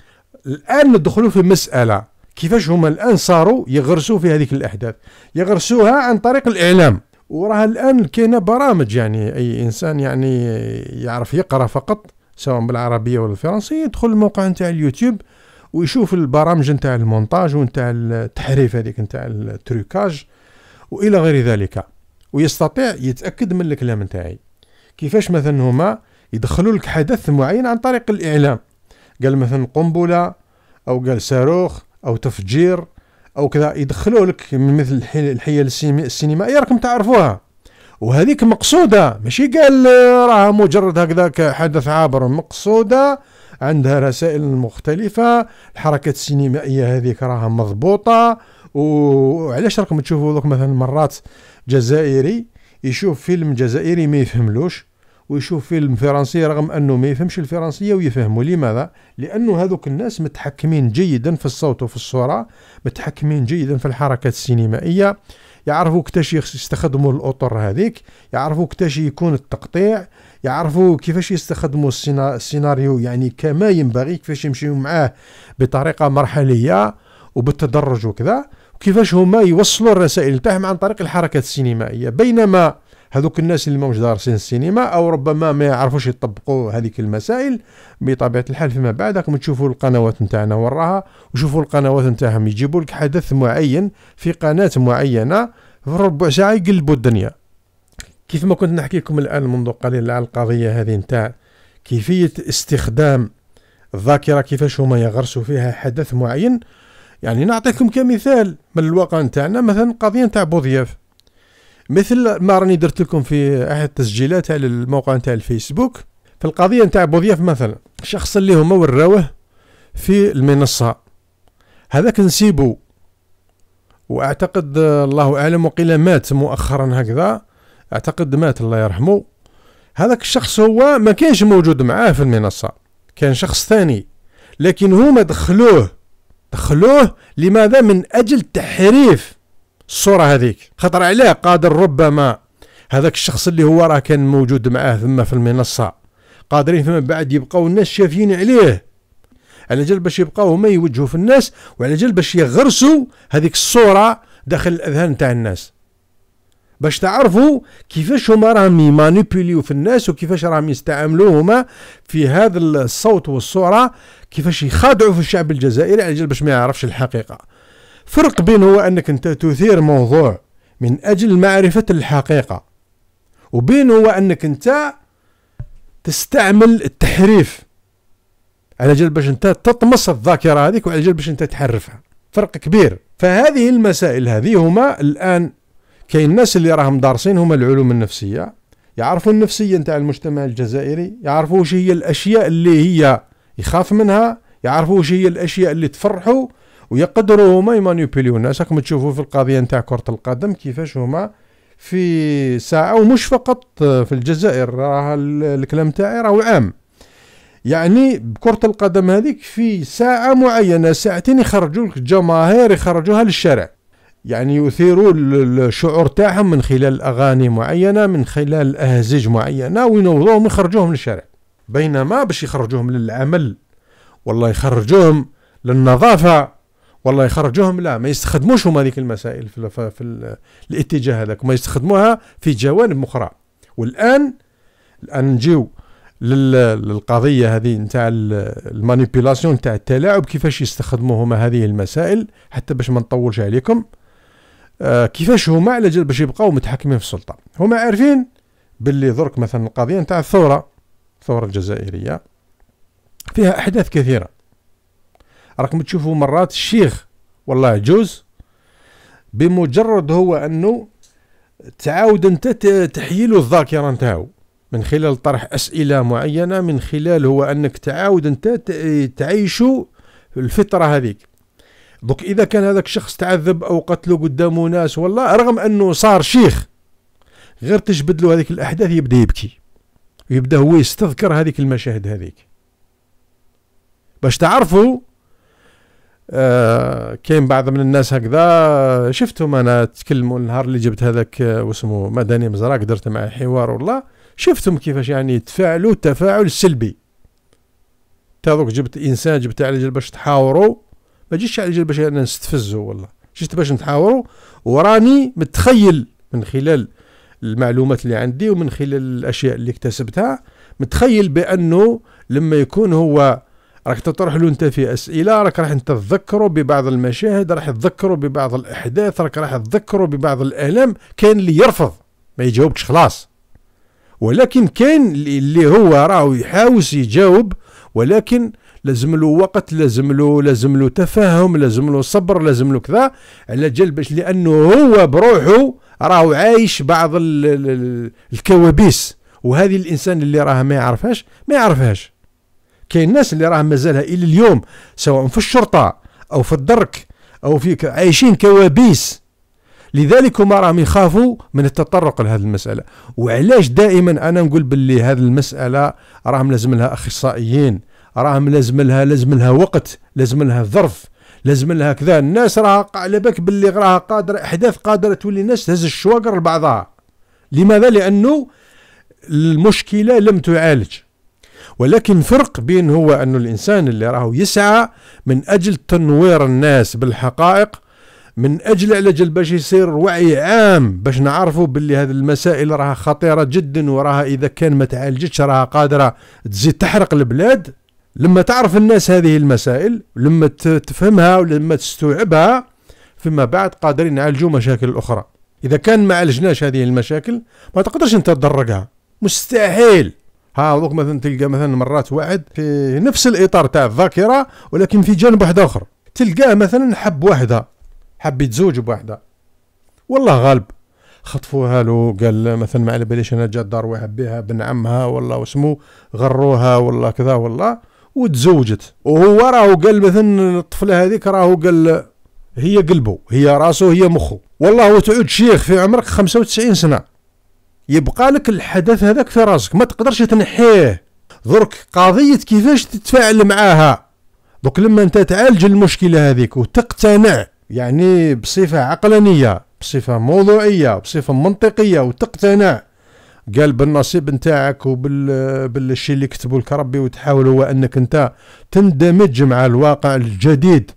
الآن ندخلوا في مسألة كيفاش هما الآن صاروا يغرسوا في هذيك الأحداث يغرسوها عن طريق الإعلام وراها الآن كاينة برامج يعني أي إنسان يعني يعرف يقرأ فقط سواء بالعربيه ولا الفرنسيه يدخل الموقع نتاع اليوتيوب ويشوف البرامج نتاع المونتاج ونتاع التحريف هذيك نتاع التروكاج والى غير ذلك ويستطيع يتاكد من الكلام نتاعي كيفاش مثلا هما يدخلوا لك حدث معين عن طريق الاعلام قال مثلا قنبله او قال صاروخ او تفجير او كذا يدخلوا لك مثل الحيل السينمائيه راكم تعرفوها وهذيك مقصودة ماشي قال راها مجرد هكذاك حدث عابر مقصودة عندها رسائل مختلفة الحركة السينمائية هذيك راها مضبوطة وعلاش راكم تشوفوا دوك مثلا مرات جزائري يشوف فيلم جزائري ما يفهملوش ويشوف فيلم فرنسي رغم انه ما يفهمش الفرنسيه ويفهمه لماذا لانه هذوك الناس متحكمين جيدا في الصوت وفي الصوره متحكمين جيدا في الحركات السينمائيه يعرفوا كيفاش يستخدموا الاطر هذيك يعرفوا كيفاش يكون التقطيع يعرفوا كيفاش يستخدموا السيناريو يعني كما ينبغي كيفاش يمشيو معاه بطريقه مرحليه وبالتدرج وكذا وكيفاش هما يوصلوا الرسائل تاعهم عن طريق الحركات السينمائيه بينما هذوك الناس اللي ماهمش دارسين السينما او ربما ما يعرفوش يطبقوا هذيك المسائل بطبيعه الحال فيما بعد راكم تشوفوا القنوات نتاعنا وراها وشوفوا القنوات نتاعهم يجيبوا لك حدث معين في قناه معينه في ربع ساعه يقلبوا الدنيا كيف ما كنت نحكي لكم الان منذ قليل على القضيه هذه نتاع كيفيه استخدام الذاكره كيفاش هما يغرسوا فيها حدث معين يعني نعطيكم كمثال من الواقع نتاعنا مثلا قضيه نتاع بوضياف مثل ما راني درت لكم في احد التسجيلات على الموقع نتاع الفيسبوك في القضيه نتاع بوضياف مثلا الشخص اللي هما وراوه في المنصه هذاك نسيبو واعتقد الله اعلم وقيل مات مؤخرا هكذا اعتقد مات الله يرحمه هذاك الشخص هو ما كانش موجود معاه في المنصه كان شخص ثاني لكن هما دخلوه دخلوه لماذا من اجل تحريف الصوره هذيك خطر عليه قادر ربما هذاك الشخص اللي هو راه كان موجود معاه ثم في المنصه قادرين فيما بعد يبقاو الناس شافين عليه على جال باش يبقاو هما يوجهوا في الناس وعلى جال باش يغرسوا هذيك الصوره داخل الاذهان تاع الناس باش تعرفوا كيفاش هما راهم يمانيبيليو في الناس وكيفاش راهم يستعملوا هما في هذا الصوت والصوره كيفاش يخادعوا في الشعب الجزائري على جال باش ما يعرفش الحقيقه فرق بين هو أنك أنت تثير موضوع من أجل معرفة الحقيقة وبين هو أنك أنت تستعمل التحريف على جال باش أنت تطمس الذاكرة هذيك وعلى جال باش أنت تحرفها فرق كبير فهذه المسائل هذه هما الآن كاين الناس اللي راهم دارسين هما العلوم النفسية يعرفوا النفسية نتاع المجتمع الجزائري يعرفوا واش هي الأشياء اللي هي يخاف منها يعرفوا واش هي الأشياء اللي تفرحوا ويقدروا هما يمانيبيليو الناس راكم تشوفوا في القضيه نتاع كره القدم كيفاش هما في ساعه ومش فقط في الجزائر راه الكلام تاعي راهو عام يعني بكرة القدم هذيك في ساعة معينة ساعتين يخرجوا لك الجماهير يخرجوها للشارع يعني يثيروا الشعور تاعهم من خلال أغاني معينة من خلال أهزيج معينة وينوضوهم يخرجوهم للشارع بينما باش يخرجوهم للعمل والله يخرجوهم للنظافة والله يخرجوهم لا ما يستخدموش هما هذيك المسائل في, في ال الاتجاه هذاك ما يستخدموها في جوانب اخرى والان الان نجيو للقضيه هذه نتاع المانيبيلاسيون نتاع التلاعب كيفاش يستخدموا هما هذه المسائل حتى باش ما نطولش عليكم آه كيفاش هما على جال باش يبقاو متحكمين في السلطه هما عارفين باللي درك مثلا القضيه نتاع الثوره الثوره الجزائريه فيها احداث كثيره راكم تشوفوا مرات الشيخ والله جوز بمجرد هو انه تعاود انت تحيل الذاكره نتاعو من خلال طرح اسئله معينه من خلال هو انك تعاود انت تعيشوا الفتره هذيك دوك اذا كان هذاك الشخص تعذب او قتلوا قدامه ناس والله رغم انه صار شيخ غير تجبد له هذيك الاحداث يبدا يبكي يبدا هو يستذكر هذيك المشاهد هذيك باش تعرفوا آه، كاين بعض من الناس هكذا شفتهم انا تكلموا النهار اللي جبت هذاك آه، واسمه مدني مزراك درت معاه حوار والله شفتهم كيفاش يعني تفاعلوا تفاعل سلبي تا دوك جبت انسان جبت على جال باش تحاوروا ما جيتش على جال باش انا نستفزوا والله جيت باش نتحاوروا وراني متخيل من خلال المعلومات اللي عندي ومن خلال الاشياء اللي اكتسبتها متخيل بانه لما يكون هو راك تطرح له انت في اسئله راك راح تذكره ببعض المشاهد راح تذكره ببعض الاحداث راك راح تذكره ببعض الالام كاين اللي يرفض ما يجاوبكش خلاص ولكن كاين اللي هو راه يحاوس يجاوب ولكن لازم له وقت لازم له لازم له تفهم لازم له صبر لازم له كذا على جال باش لانه هو بروحه راهو عايش بعض الكوابيس وهذه الانسان اللي راه ما يعرفهاش ما يعرفهاش كاين الناس اللي راهم مازالها الى اليوم سواء في الشرطه او في الدرك او في عايشين كوابيس لذلك هما راهم يخافوا من التطرق لهذه المسألة وعلاش دائما أنا نقول باللي هذه المسألة راهم لازم لها أخصائيين راهم لازم لها لازم لها وقت لازم لها ظرف لازم لها كذا الناس راها على بالك باللي راها قادرة أحداث قادرة تولي الناس تهز الشواقر لبعضها لماذا؟ لأنه المشكلة لم تعالج ولكن فرق بين هو أنه الإنسان اللي راهو يسعى من أجل تنوير الناس بالحقائق من أجل على جل باش يصير وعي عام باش نعرفوا باللي هذه المسائل راها خطيرة جدا وراها إذا كان ما تعالجتش راها قادرة تزيد تحرق البلاد لما تعرف الناس هذه المسائل لما تفهمها ولما تستوعبها فيما بعد قادرين نعالجوا مشاكل أخرى إذا كان ما عالجناش هذه المشاكل ما تقدرش أنت تدرجها مستحيل ها دوك مثلا تلقى مثلا مرات واحد في نفس الاطار تاع الذاكره ولكن في جانب واحد اخر تلقاه مثلا حب واحده حب يتزوج بواحده والله غالب خطفوها له قال مثلا ما على باليش انا جات دار واحد بها بن عمها والله وسمو غروها والله كذا والله وتزوجت وهو راهو قال مثلا الطفله هذيك راهو قال هي قلبه هي راسه هي مخه والله وتعود شيخ في عمرك 95 سنه يبقى لك الحدث هذاك في راسك ما تقدرش تنحيه درك قضية كيفاش تتفاعل معاها دوك لما انت تعالج المشكلة هذيك وتقتنع يعني بصفة عقلانية بصفة موضوعية بصفة منطقية وتقتنع قال بالنصيب نتاعك وبالشي اللي كتبوا لك ربي وتحاول هو انك انت تندمج مع الواقع الجديد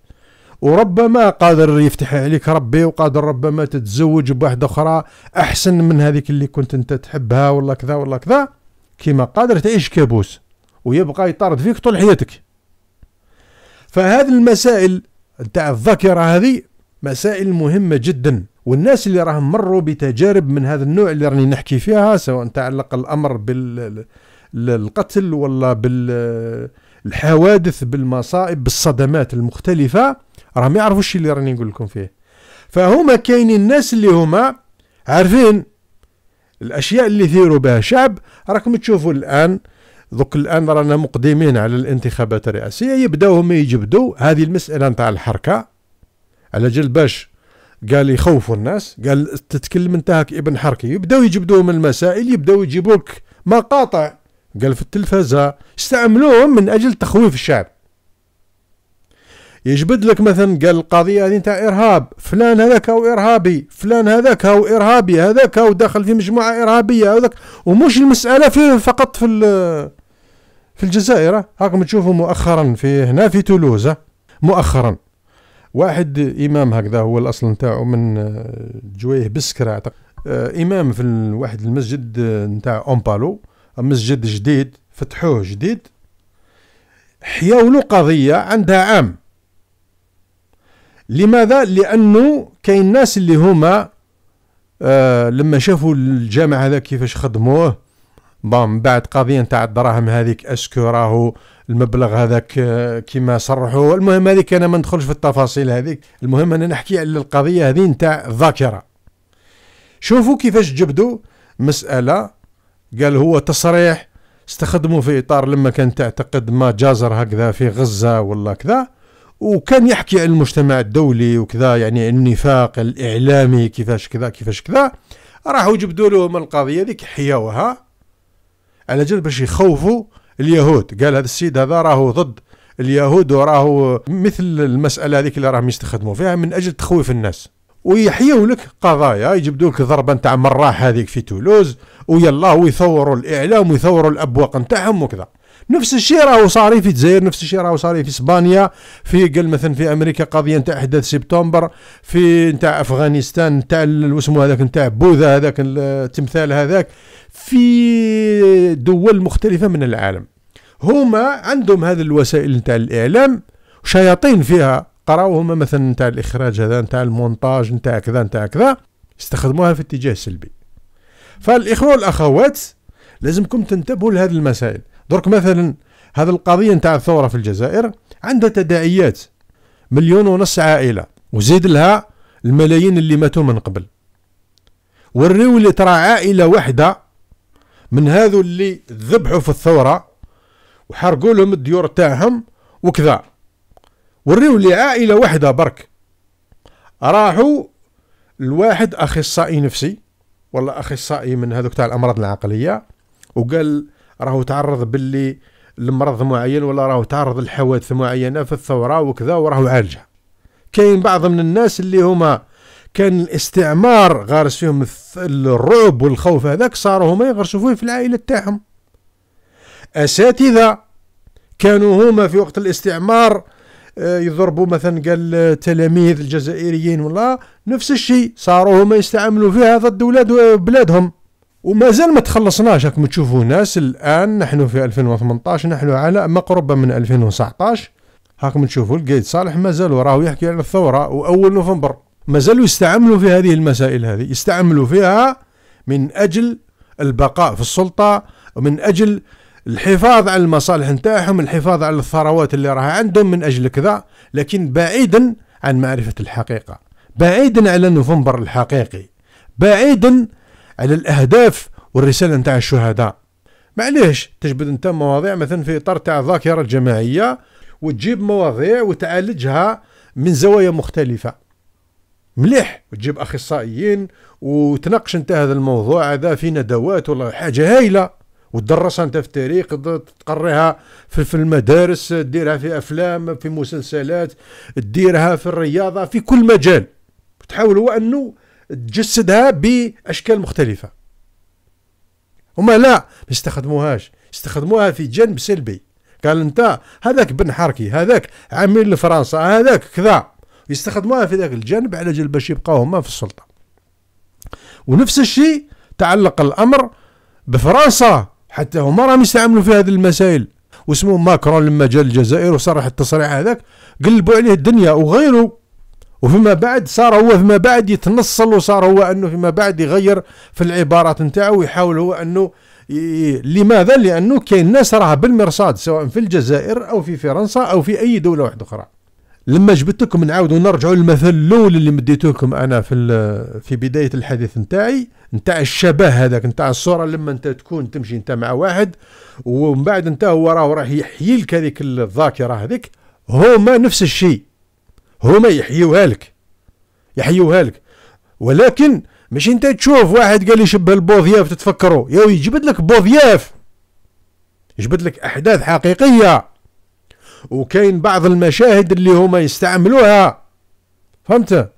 وربما قادر يفتح عليك ربي وقادر ربما تتزوج بواحدة أخرى أحسن من هذيك اللي كنت أنت تحبها ولا كذا ولا كذا كيما قادر تعيش كابوس ويبقى يطارد فيك طول حياتك فهذه المسائل نتاع الذاكرة هذه مسائل مهمة جدا والناس اللي راهم مروا بتجارب من هذا النوع اللي راني نحكي فيها سواء تعلق الأمر بالقتل ولا بالحوادث بالمصائب بالصدمات المختلفة راهم ما يعرفوا الشيء اللي راني نقول لكم فيه فهما كاينين الناس اللي هما عارفين الاشياء اللي يثيروا بها شعب راكم تشوفوا الان دوك الان رانا مقدمين على الانتخابات الرئاسيه يبداو هما يجبدوا هذه المساله نتاع الحركه على جل باش قال يخوفوا الناس قال تتكلم انت هاك ابن حركي يبداو يجبدوا من المسائل يبداو يجيبوك مقاطع قال في التلفزه استعملوهم من اجل تخويف الشعب يجبد لك مثلا قال القضيه هذه نتاع ارهاب فلان هذاك هو ارهابي فلان هذاك هو ارهابي هذاك هو داخل في مجموعه ارهابيه هذاك ومش المساله في فقط في في الجزائر هاكم تشوفوا مؤخرا في هنا في تولوز مؤخرا واحد امام هكذا هو الاصل نتاعو من آه، جويه بسكرة آه، امام في واحد المسجد آه، نتاع اومبالو مسجد جديد فتحوه جديد حياولو قضيه عندها عام لماذا لانه كاين الناس اللي هما آه لما شافوا الجامع هذا كيفاش خدموه بون من بعد قضيه نتاع الدراهم هذيك اسكو راهو المبلغ هذاك آه، كما صرحوا المهم هذيك انا ما ندخلش في التفاصيل هذيك المهم انا نحكي على القضيه هذه نتاع الذاكره شوفوا كيفاش جبدوا مساله قال هو تصريح استخدموا في اطار لما كان تعتقد ما جازر هكذا في غزه ولا كذا وكان يحكي عن المجتمع الدولي وكذا يعني النفاق الاعلامي كيفاش كذا كيفاش كذا راحوا جبدوا لهم القضيه ذيك حياوها على جال باش يخوفوا اليهود قال هذا السيد هذا راهو ضد اليهود وراهو مثل المساله هذيك اللي راهم يستخدموا فيها من اجل تخويف الناس ويحيوا لك قضايا يجبدوا لك ضربه نتاع مراح هذيك في تولوز ويلا ويثوروا الاعلام ويثوروا الابواق نتاعهم وكذا نفس الشيء راهو صاري في الجزائر نفس الشيء راهو صاري في اسبانيا في قال مثلا في امريكا قضيه نتاع احداث سبتمبر في نتاع افغانستان نتاع اسمه هذاك نتاع بوذا هذاك التمثال هذاك في دول مختلفه من العالم هما عندهم هذه الوسائل نتاع الاعلام شياطين فيها قراو هما مثلا نتاع الاخراج هذا نتاع المونتاج نتاع كذا نتاع كذا استخدموها في اتجاه سلبي فالاخوه والاخوات لازمكم تنتبهوا لهذه المسائل درك مثلا هذه القضيه نتاع الثوره في الجزائر عندها تداعيات مليون ونص عائله وزيد لها الملايين اللي ماتوا من قبل وريو اللي ترى عائله واحده من هذو اللي ذبحوا في الثوره وحرقوا لهم الديور تاعهم وكذا وريو لي عائله واحده برك راحوا لواحد اخصائي نفسي ولا اخصائي من هذوك تاع الامراض العقليه وقال راهو تعرض باللي لمرض معين ولا راهو تعرض لحوادث معينه في الثوره وكذا وراهو عالجها كاين بعض من الناس اللي هما كان الاستعمار غارس فيهم الرعب والخوف هذاك صاروا هما يغرسوا فيه في العائله تاعهم اساتذه كانوا هما في وقت الاستعمار آه، يضربوا مثلا قال التلاميذ الجزائريين ولا نفس الشيء صاروا هما يستعملوا فيها ضد ولاد آه، بلادهم ومازال ما تخلصناش راكم تشوفوا ناس الان نحن في 2018 نحن على ما قرب من 2019 هاكم تشوفوا القايد صالح مازال راهو يحكي على الثوره واول نوفمبر مازالوا يستعملوا في هذه المسائل هذه يستعملوا فيها من اجل البقاء في السلطه ومن اجل الحفاظ على المصالح نتاعهم الحفاظ على الثروات اللي راها عندهم من اجل كذا لكن بعيدا عن معرفه الحقيقه بعيدا على نوفمبر الحقيقي بعيدا على الاهداف والرساله نتاع الشهداء معليش تجبد انت مواضيع مثلا في اطار تاع الذاكره الجماعيه وتجيب مواضيع وتعالجها من زوايا مختلفه مليح وتجيب اخصائيين وتناقش انت هذا الموضوع هذا في ندوات ولا حاجه هايله وتدرسها انت في التاريخ تقريها في المدارس تديرها في افلام في مسلسلات تديرها في الرياضه في كل مجال تحاول هو انه تجسدها باشكال مختلفه هما لا ما يستخدموهاش يستخدموها في جانب سلبي قال انت هذاك بن حركي هذاك عميل لفرنسا هذاك كذا يستخدموها في ذاك الجانب على جال باش يبقاو هما في السلطه ونفس الشيء تعلق الامر بفرنسا حتى هما راهم يستعملوا في هذه المسائل واسمه ماكرون لما جا الجزائر وصرح التصريح هذاك قلبوا عليه الدنيا وغيره وفيما بعد صار هو فيما بعد يتنصل وصار هو انه فيما بعد يغير في العبارات نتاعو ويحاول هو انه لماذا؟ لانه كاين ناس راه بالمرصاد سواء في الجزائر او في فرنسا او في اي دوله واحده اخرى. لما جبتكم نعاودوا نرجعوا للمثل الاول اللي مديته لكم انا في في بدايه الحديث نتاعي نتاع الشبه هذاك نتاع الصوره لما انت تكون تمشي انت مع واحد ومن بعد انت هو راه راح يحيي لك هذيك الذاكره هذيك هما نفس الشيء هما يحيوها لك يحيوها لك ولكن ماشي انت تشوف واحد قال لي شبه البوضياف تتفكروا يا يجبد لك بوضياف جبد لك احداث حقيقيه وكاين بعض المشاهد اللي هما يستعملوها فهمت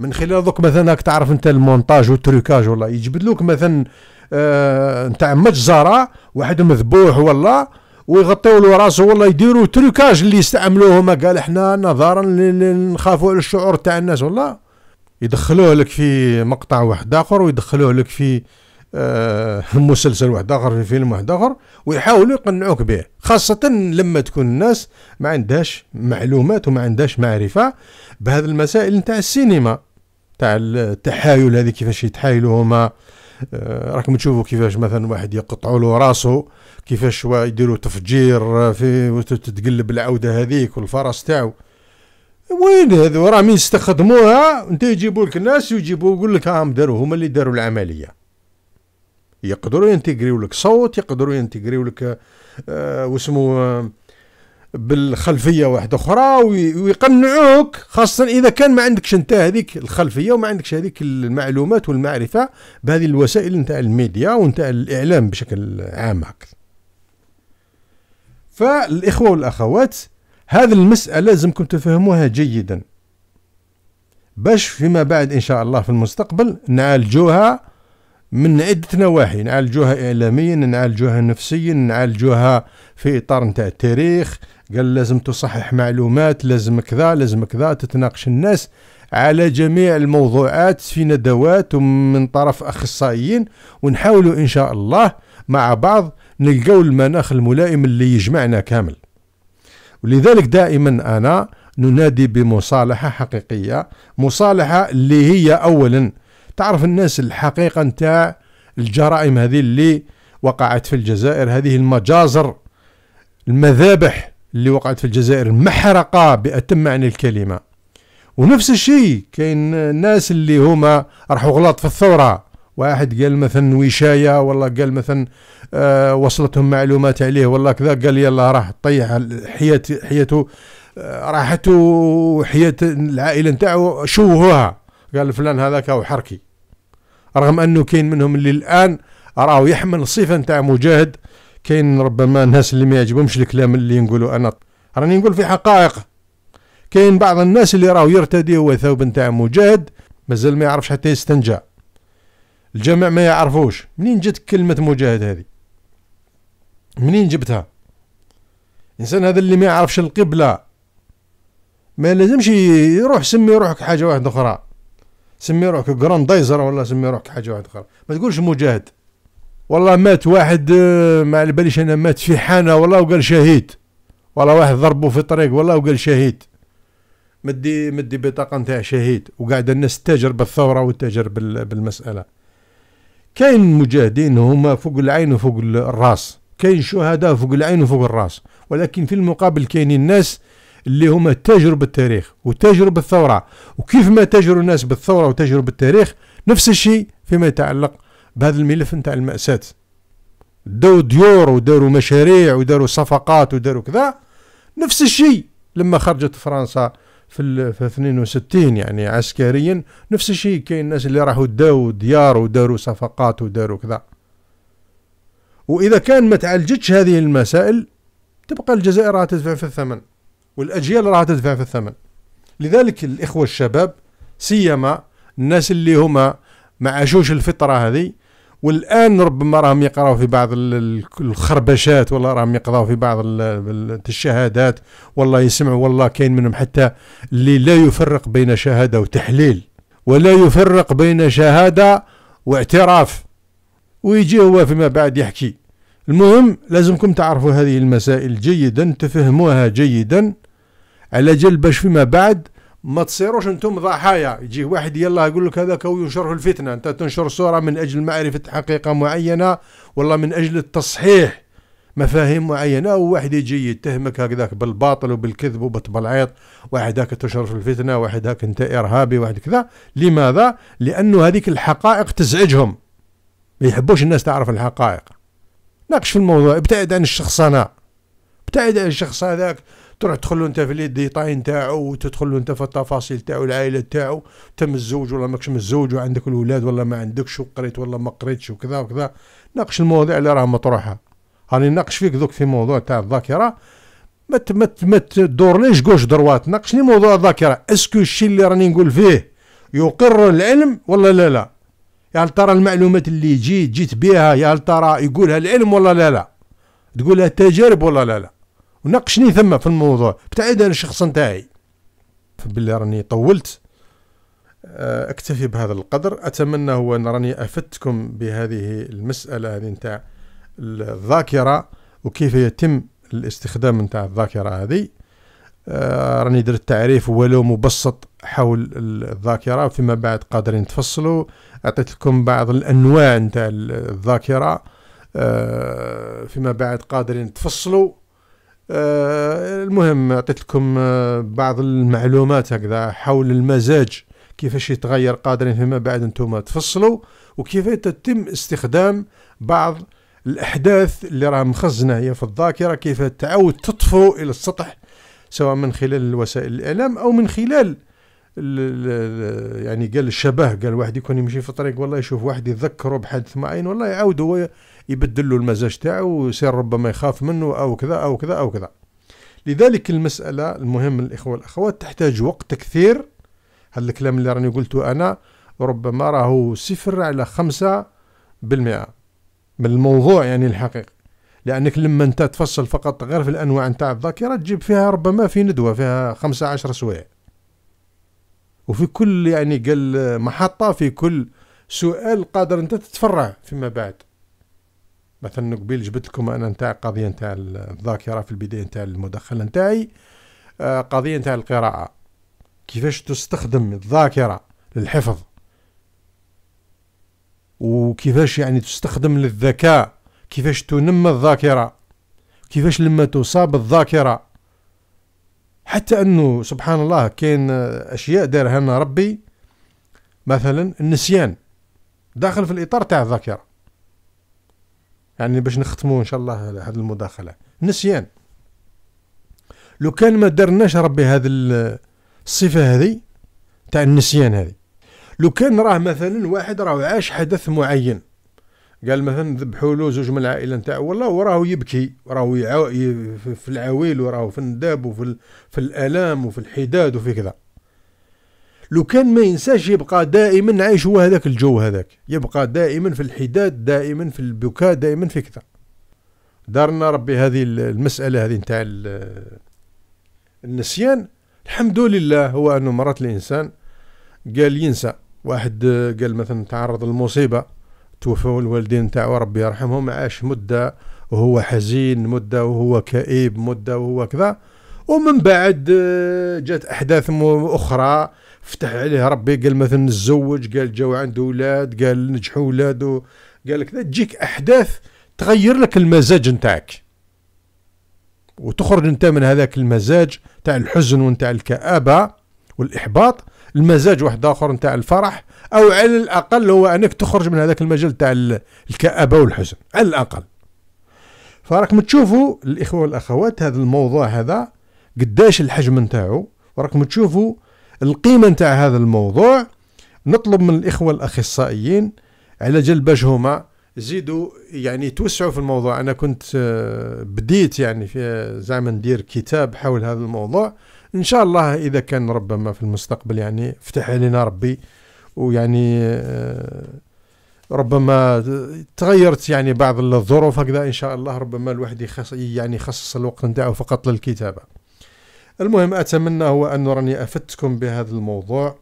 من خلال دوك مثلا راك تعرف انت المونتاج والتروكاج والله يجبد لك مثلا آه نتاع مجزره واحد مذبوح والله ويغطيو له راسه والله يديروا تريكاج اللي يستعملوه هما قال احنا نظرا نخافوا على الشعور تاع الناس والله يدخلوه لك في مقطع واحد اخر ويدخلوه لك في آه مسلسل واحد اخر في فيلم واحد اخر ويحاولوا يقنعوك به خاصة لما تكون الناس ما عندهاش معلومات وما عندهاش معرفة بهذه المسائل نتاع السينما تاع التحايل هذه كيفاش يتحايلوا هما آه، راكم تشوفوا كيفاش مثلا واحد يقطعوا له راسه كيفاش يديروا تفجير آه، في وتتقلب العوده هذيك والفرس تاعو وين هذو راه مين يستخدموها انت يجيبوا لك الناس ويجيبوا يقول لك هم داروا هما اللي داروا العمليه يقدروا ينتجريو لك صوت يقدروا ينتجريو لك آه آه بالخلفيه واحده اخرى ويقنعوك خاصه اذا كان ما عندكش انت هذيك الخلفيه وما عندكش هذيك المعلومات والمعرفه بهذه الوسائل نتاع الميديا ونتاع الاعلام بشكل عام هكذا فالاخوه والاخوات هذه المساله لازمكم تفهموها جيدا باش فيما بعد ان شاء الله في المستقبل نعالجوها من عدة نواحي نعالجوها إعلاميا نعالجوها نفسيا نعالجوها في إطار نتاع التاريخ قال لازم تصحح معلومات لازم كذا لازم كذا تتناقش الناس على جميع الموضوعات في ندوات ومن طرف اخصائيين ونحاولوا ان شاء الله مع بعض نلقاو المناخ الملائم اللي يجمعنا كامل ولذلك دائما انا ننادي بمصالحه حقيقيه مصالحه اللي هي اولا تعرف الناس الحقيقه نتاع الجرائم هذه اللي وقعت في الجزائر هذه المجازر المذابح اللي وقعت في الجزائر محرقة بأتم معنى الكلمة ونفس الشيء كاين الناس اللي هما راحوا غلط في الثورة واحد قال مثلا وشاية والله قال مثلا آه وصلتهم معلومات عليه والله كذا قال يلا راح طيح حياة حياته آه، راحته وحياة العائلة نتاعو شوهوها قال فلان هذاك وحركي حركي رغم انه كاين منهم اللي الان راهو يحمل صفة نتاع مجاهد كاين ربما الناس اللي ما يعجبهمش الكلام اللي نقولو انا راني نقول في حقائق كاين بعض الناس اللي راهو يرتدي هو ثوب نتاع مجاهد مازال ما يعرفش حتى يستنجع الجامع ما يعرفوش منين جت كلمة مجاهد هذه منين جبتها الانسان هذا اللي ما يعرفش القبلة ما لازمش يروح سمي روحك حاجة واحدة أخرى سمي روحك جراندايزر ولا سمي روحك حاجة واحدة أخرى ما تقولش مجاهد والله مات واحد آه، ما على باليش انا مات في حانه والله وقال شهيد والله واحد ضربه في الطريق والله وقال شهيد مدي مدي بطاقه نتاع شهيد وقاعد الناس تتاجر بالثوره وتتاجر بالمساله كاين مجاهدين هما فوق العين وفوق الراس كاين شهداء فوق العين وفوق الراس ولكن في المقابل كاينين الناس اللي هما تاجروا بالتاريخ وتاجروا بالثوره وكيف ما تاجروا الناس بالثوره وتاجروا بالتاريخ نفس الشيء فيما يتعلق بهذا الملف نتاع المأساة داو ديور وداروا مشاريع وداروا صفقات وداروا كذا نفس الشيء لما خرجت فرنسا في في 62 يعني عسكريا نفس الشيء كاين الناس اللي راحوا داو ديار وداروا صفقات وداروا كذا واذا كان ما تعالجتش هذه المسائل تبقى الجزائر راح تدفع في الثمن والاجيال راح تدفع في الثمن لذلك الاخوه الشباب سيما الناس اللي هما ما عاشوش الفطره هذه والان ربما راهم يقراو في بعض الخربشات ولا راهم يقراوا في بعض الشهادات والله يسمعوا والله كاين منهم حتى اللي لا يفرق بين شهاده وتحليل ولا يفرق بين شهاده واعتراف ويجي هو فيما بعد يحكي المهم لازمكم تعرفوا هذه المسائل جيدا تفهموها جيدا على جل باش فيما بعد ما تصيروش انتم ضحايا يجي واحد يلا يقول لك كوي وينشره الفتنه انت تنشر صوره من اجل معرفه حقيقه معينه والله من اجل التصحيح مفاهيم معينه وواحد يجي يتهمك هكذاك بالباطل وبالكذب وبالعيط واحد هاك تشرف الفتنه واحد هاك انت ارهابي واحد كذا لماذا؟ لانه هذيك الحقائق تزعجهم ما يحبوش الناس تعرف الحقائق ناقش في الموضوع ابتعد عن الشخصنه ابتعد عن الشخص هذاك تروح تدخل له انت في لي ديتاي نتاعو وتدخل له انت في التفاصيل تاعو العائله تاعو انت متزوج ولا ماكش متزوج وعندك الولاد ولا ما عندكش وقريت ولا ما قريتش وكذا وكذا ناقش المواضيع اللي راه مطروحه راني ناقش فيك دوك في موضوع تاع الذاكره ما ما ما تدورليش جوش دروات ناقشني موضوع الذاكره اسكو الشيء اللي راني نقول فيه يقر العلم ولا لا لا يا هل ترى المعلومات اللي جيت جيت بها يا هل ترى يقولها العلم ولا لا لا تقولها تجارب ولا لا لا وناقشني ثم في الموضوع ابتعد عن الشخص نتاعي فبالله راني طولت آه، اكتفي بهذا القدر اتمنى هو ان راني افدتكم بهذه المساله هذه نتاع الذاكره وكيف يتم الاستخدام نتاع الذاكره هذه آه، راني درت تعريف ولو مبسط حول الذاكره فيما بعد قادرين تفصلوا اعطيت لكم بعض الانواع نتاع الذاكره آه، فيما بعد قادرين تفصلوا آه، المهم عطيت لكم آه، بعض المعلومات هكذا حول المزاج كيفاش يتغير قادرين فيما بعد انتم تفصلوا وكيف تتم استخدام بعض الاحداث اللي راه مخزنه هي في الذاكره كيف تعود تطفو الى السطح سواء من خلال وسائل الاعلام او من خلال يعني قال الشبه قال واحد يكون يمشي في الطريق والله يشوف واحد يذكره بحدث معين والله يعاود هو يبدل له المزاج تاعو ويصير ربما يخاف منه او كذا او كذا او كذا لذلك المسألة المهم الإخوة والأخوات تحتاج وقت كثير هذا الكلام اللي راني قلته أنا ربما راه صفر على خمسة بالمئة من الموضوع يعني الحقيقي لأنك لما أنت تفصل فقط غير في الأنواع نتاع الذاكرة تجيب فيها ربما في ندوة فيها خمسة عشر سوايع وفي كل يعني قال محطة في كل سؤال قادر أنت تتفرع فيما بعد مثلا قبيل جبت لكم أنا نتاع قضية نتاع الذاكرة في البداية نتاع المدخل نتاعي آه، قضية نتاع القراءة كيفاش تستخدم الذاكرة للحفظ وكيفاش يعني تستخدم للذكاء كيفاش تنمى الذاكرة كيفاش لما تصاب الذاكرة حتى انه سبحان الله كاين اشياء دارها لنا ربي مثلا النسيان داخل في الاطار تاع الذاكره يعني باش نختموا ان شاء الله هذه المداخله نسيان لو كان ما درناش ربي هذه الصفه هذه تاع النسيان هذه لو كان راه مثلا واحد راه عاش حدث معين قال مثلا ذبحوا له زوج من العائله نتاعو والله وراه يبكي وراه في العويل وراه في النداب وفي في الالام وفي الحداد وفي كذا لو كان ما ينساش يبقى دائما عايش هو هذاك الجو هذاك يبقى دائما في الحداد دائما في البكاء دائما في كذا دارنا ربي هذه المساله هذه نتاع النسيان الحمد لله هو انه مرات الانسان قال ينسى واحد قال مثلا تعرض لمصيبه توفوا الوالدين تاعو ربي يرحمهم عاش مده وهو حزين مده وهو كئيب مده وهو كذا ومن بعد آه، جات احداث اخرى فتح عليه ربي قال مثلا تزوج قال جاو عنده اولاد قال نجحوا أولاده قال كذا تجيك احداث تغير لك المزاج نتاعك وتخرج انت من هذاك المزاج تاع الحزن ونتاع الكآبة والإحباط المزاج واحد اخر نتاع الفرح او على الاقل هو انك تخرج من هذاك المجال تاع الكابه والحزن على الاقل فراكم تشوفوا الاخوه والاخوات هذا الموضوع هذا قداش الحجم نتاعو وراكم تشوفوا القيمه نتاع هذا الموضوع نطلب من الاخوه الاخصائيين على جل باش هما زيدوا يعني توسعوا في الموضوع انا كنت آه، بديت يعني في آه، زعما ندير كتاب حول هذا الموضوع ان شاء الله اذا كان ربما في المستقبل يعني فتح علينا ربي ويعني آه، ربما تغيرت يعني بعض الظروف هكذا ان شاء الله ربما الواحد يخص يعني يخصص الوقت نتاعو فقط للكتابه المهم اتمنى هو ان راني افدتكم بهذا الموضوع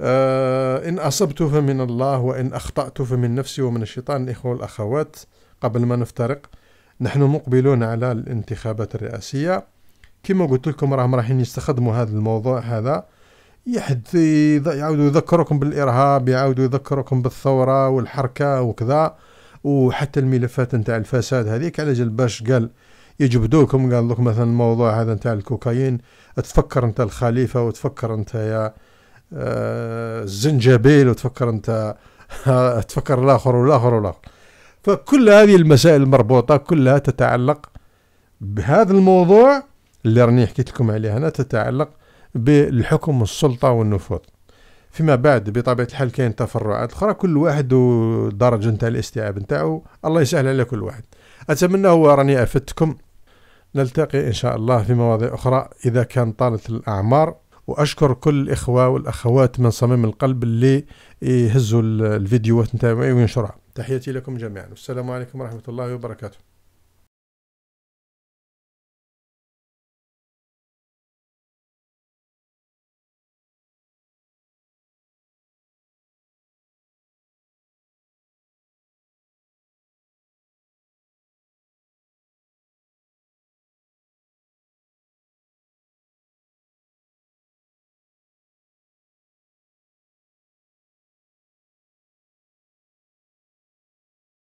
آه ان اصبت فمن الله وان اخطات فمن نفسي ومن الشيطان الاخوه والاخوات قبل ما نفترق نحن مقبلون على الانتخابات الرئاسيه كما قلت لكم راهم رايحين يستخدموا هذا الموضوع هذا يحد يعاودوا يذكركم بالارهاب يعاودوا يذكركم بالثوره والحركه وكذا وحتى الملفات نتاع الفساد هذيك على جال باش قال يجبدوكم قال لك مثلا الموضوع هذا نتاع الكوكايين تفكر انت الخليفه وتفكر انت يا آه، الزنجبيل وتفكر انت تفكر الاخر والاخر والاخر فكل هذه المسائل المربوطه كلها تتعلق بهذا الموضوع اللي راني حكيت لكم عليها هنا تتعلق بالحكم والسلطة والنفوذ فيما بعد بطبيعة الحال كاين تفرعات أخرى كل واحد ودرجة نتاع الاستيعاب نتاعو الله يسهل على كل واحد أتمنى هو راني أفدتكم نلتقي إن شاء الله في مواضيع أخرى إذا كان طالت الأعمار وأشكر كل الإخوة والأخوات من صميم القلب اللي يهزوا الفيديوهات نتاعي وينشرها تحياتي لكم جميعا والسلام عليكم ورحمة الله وبركاته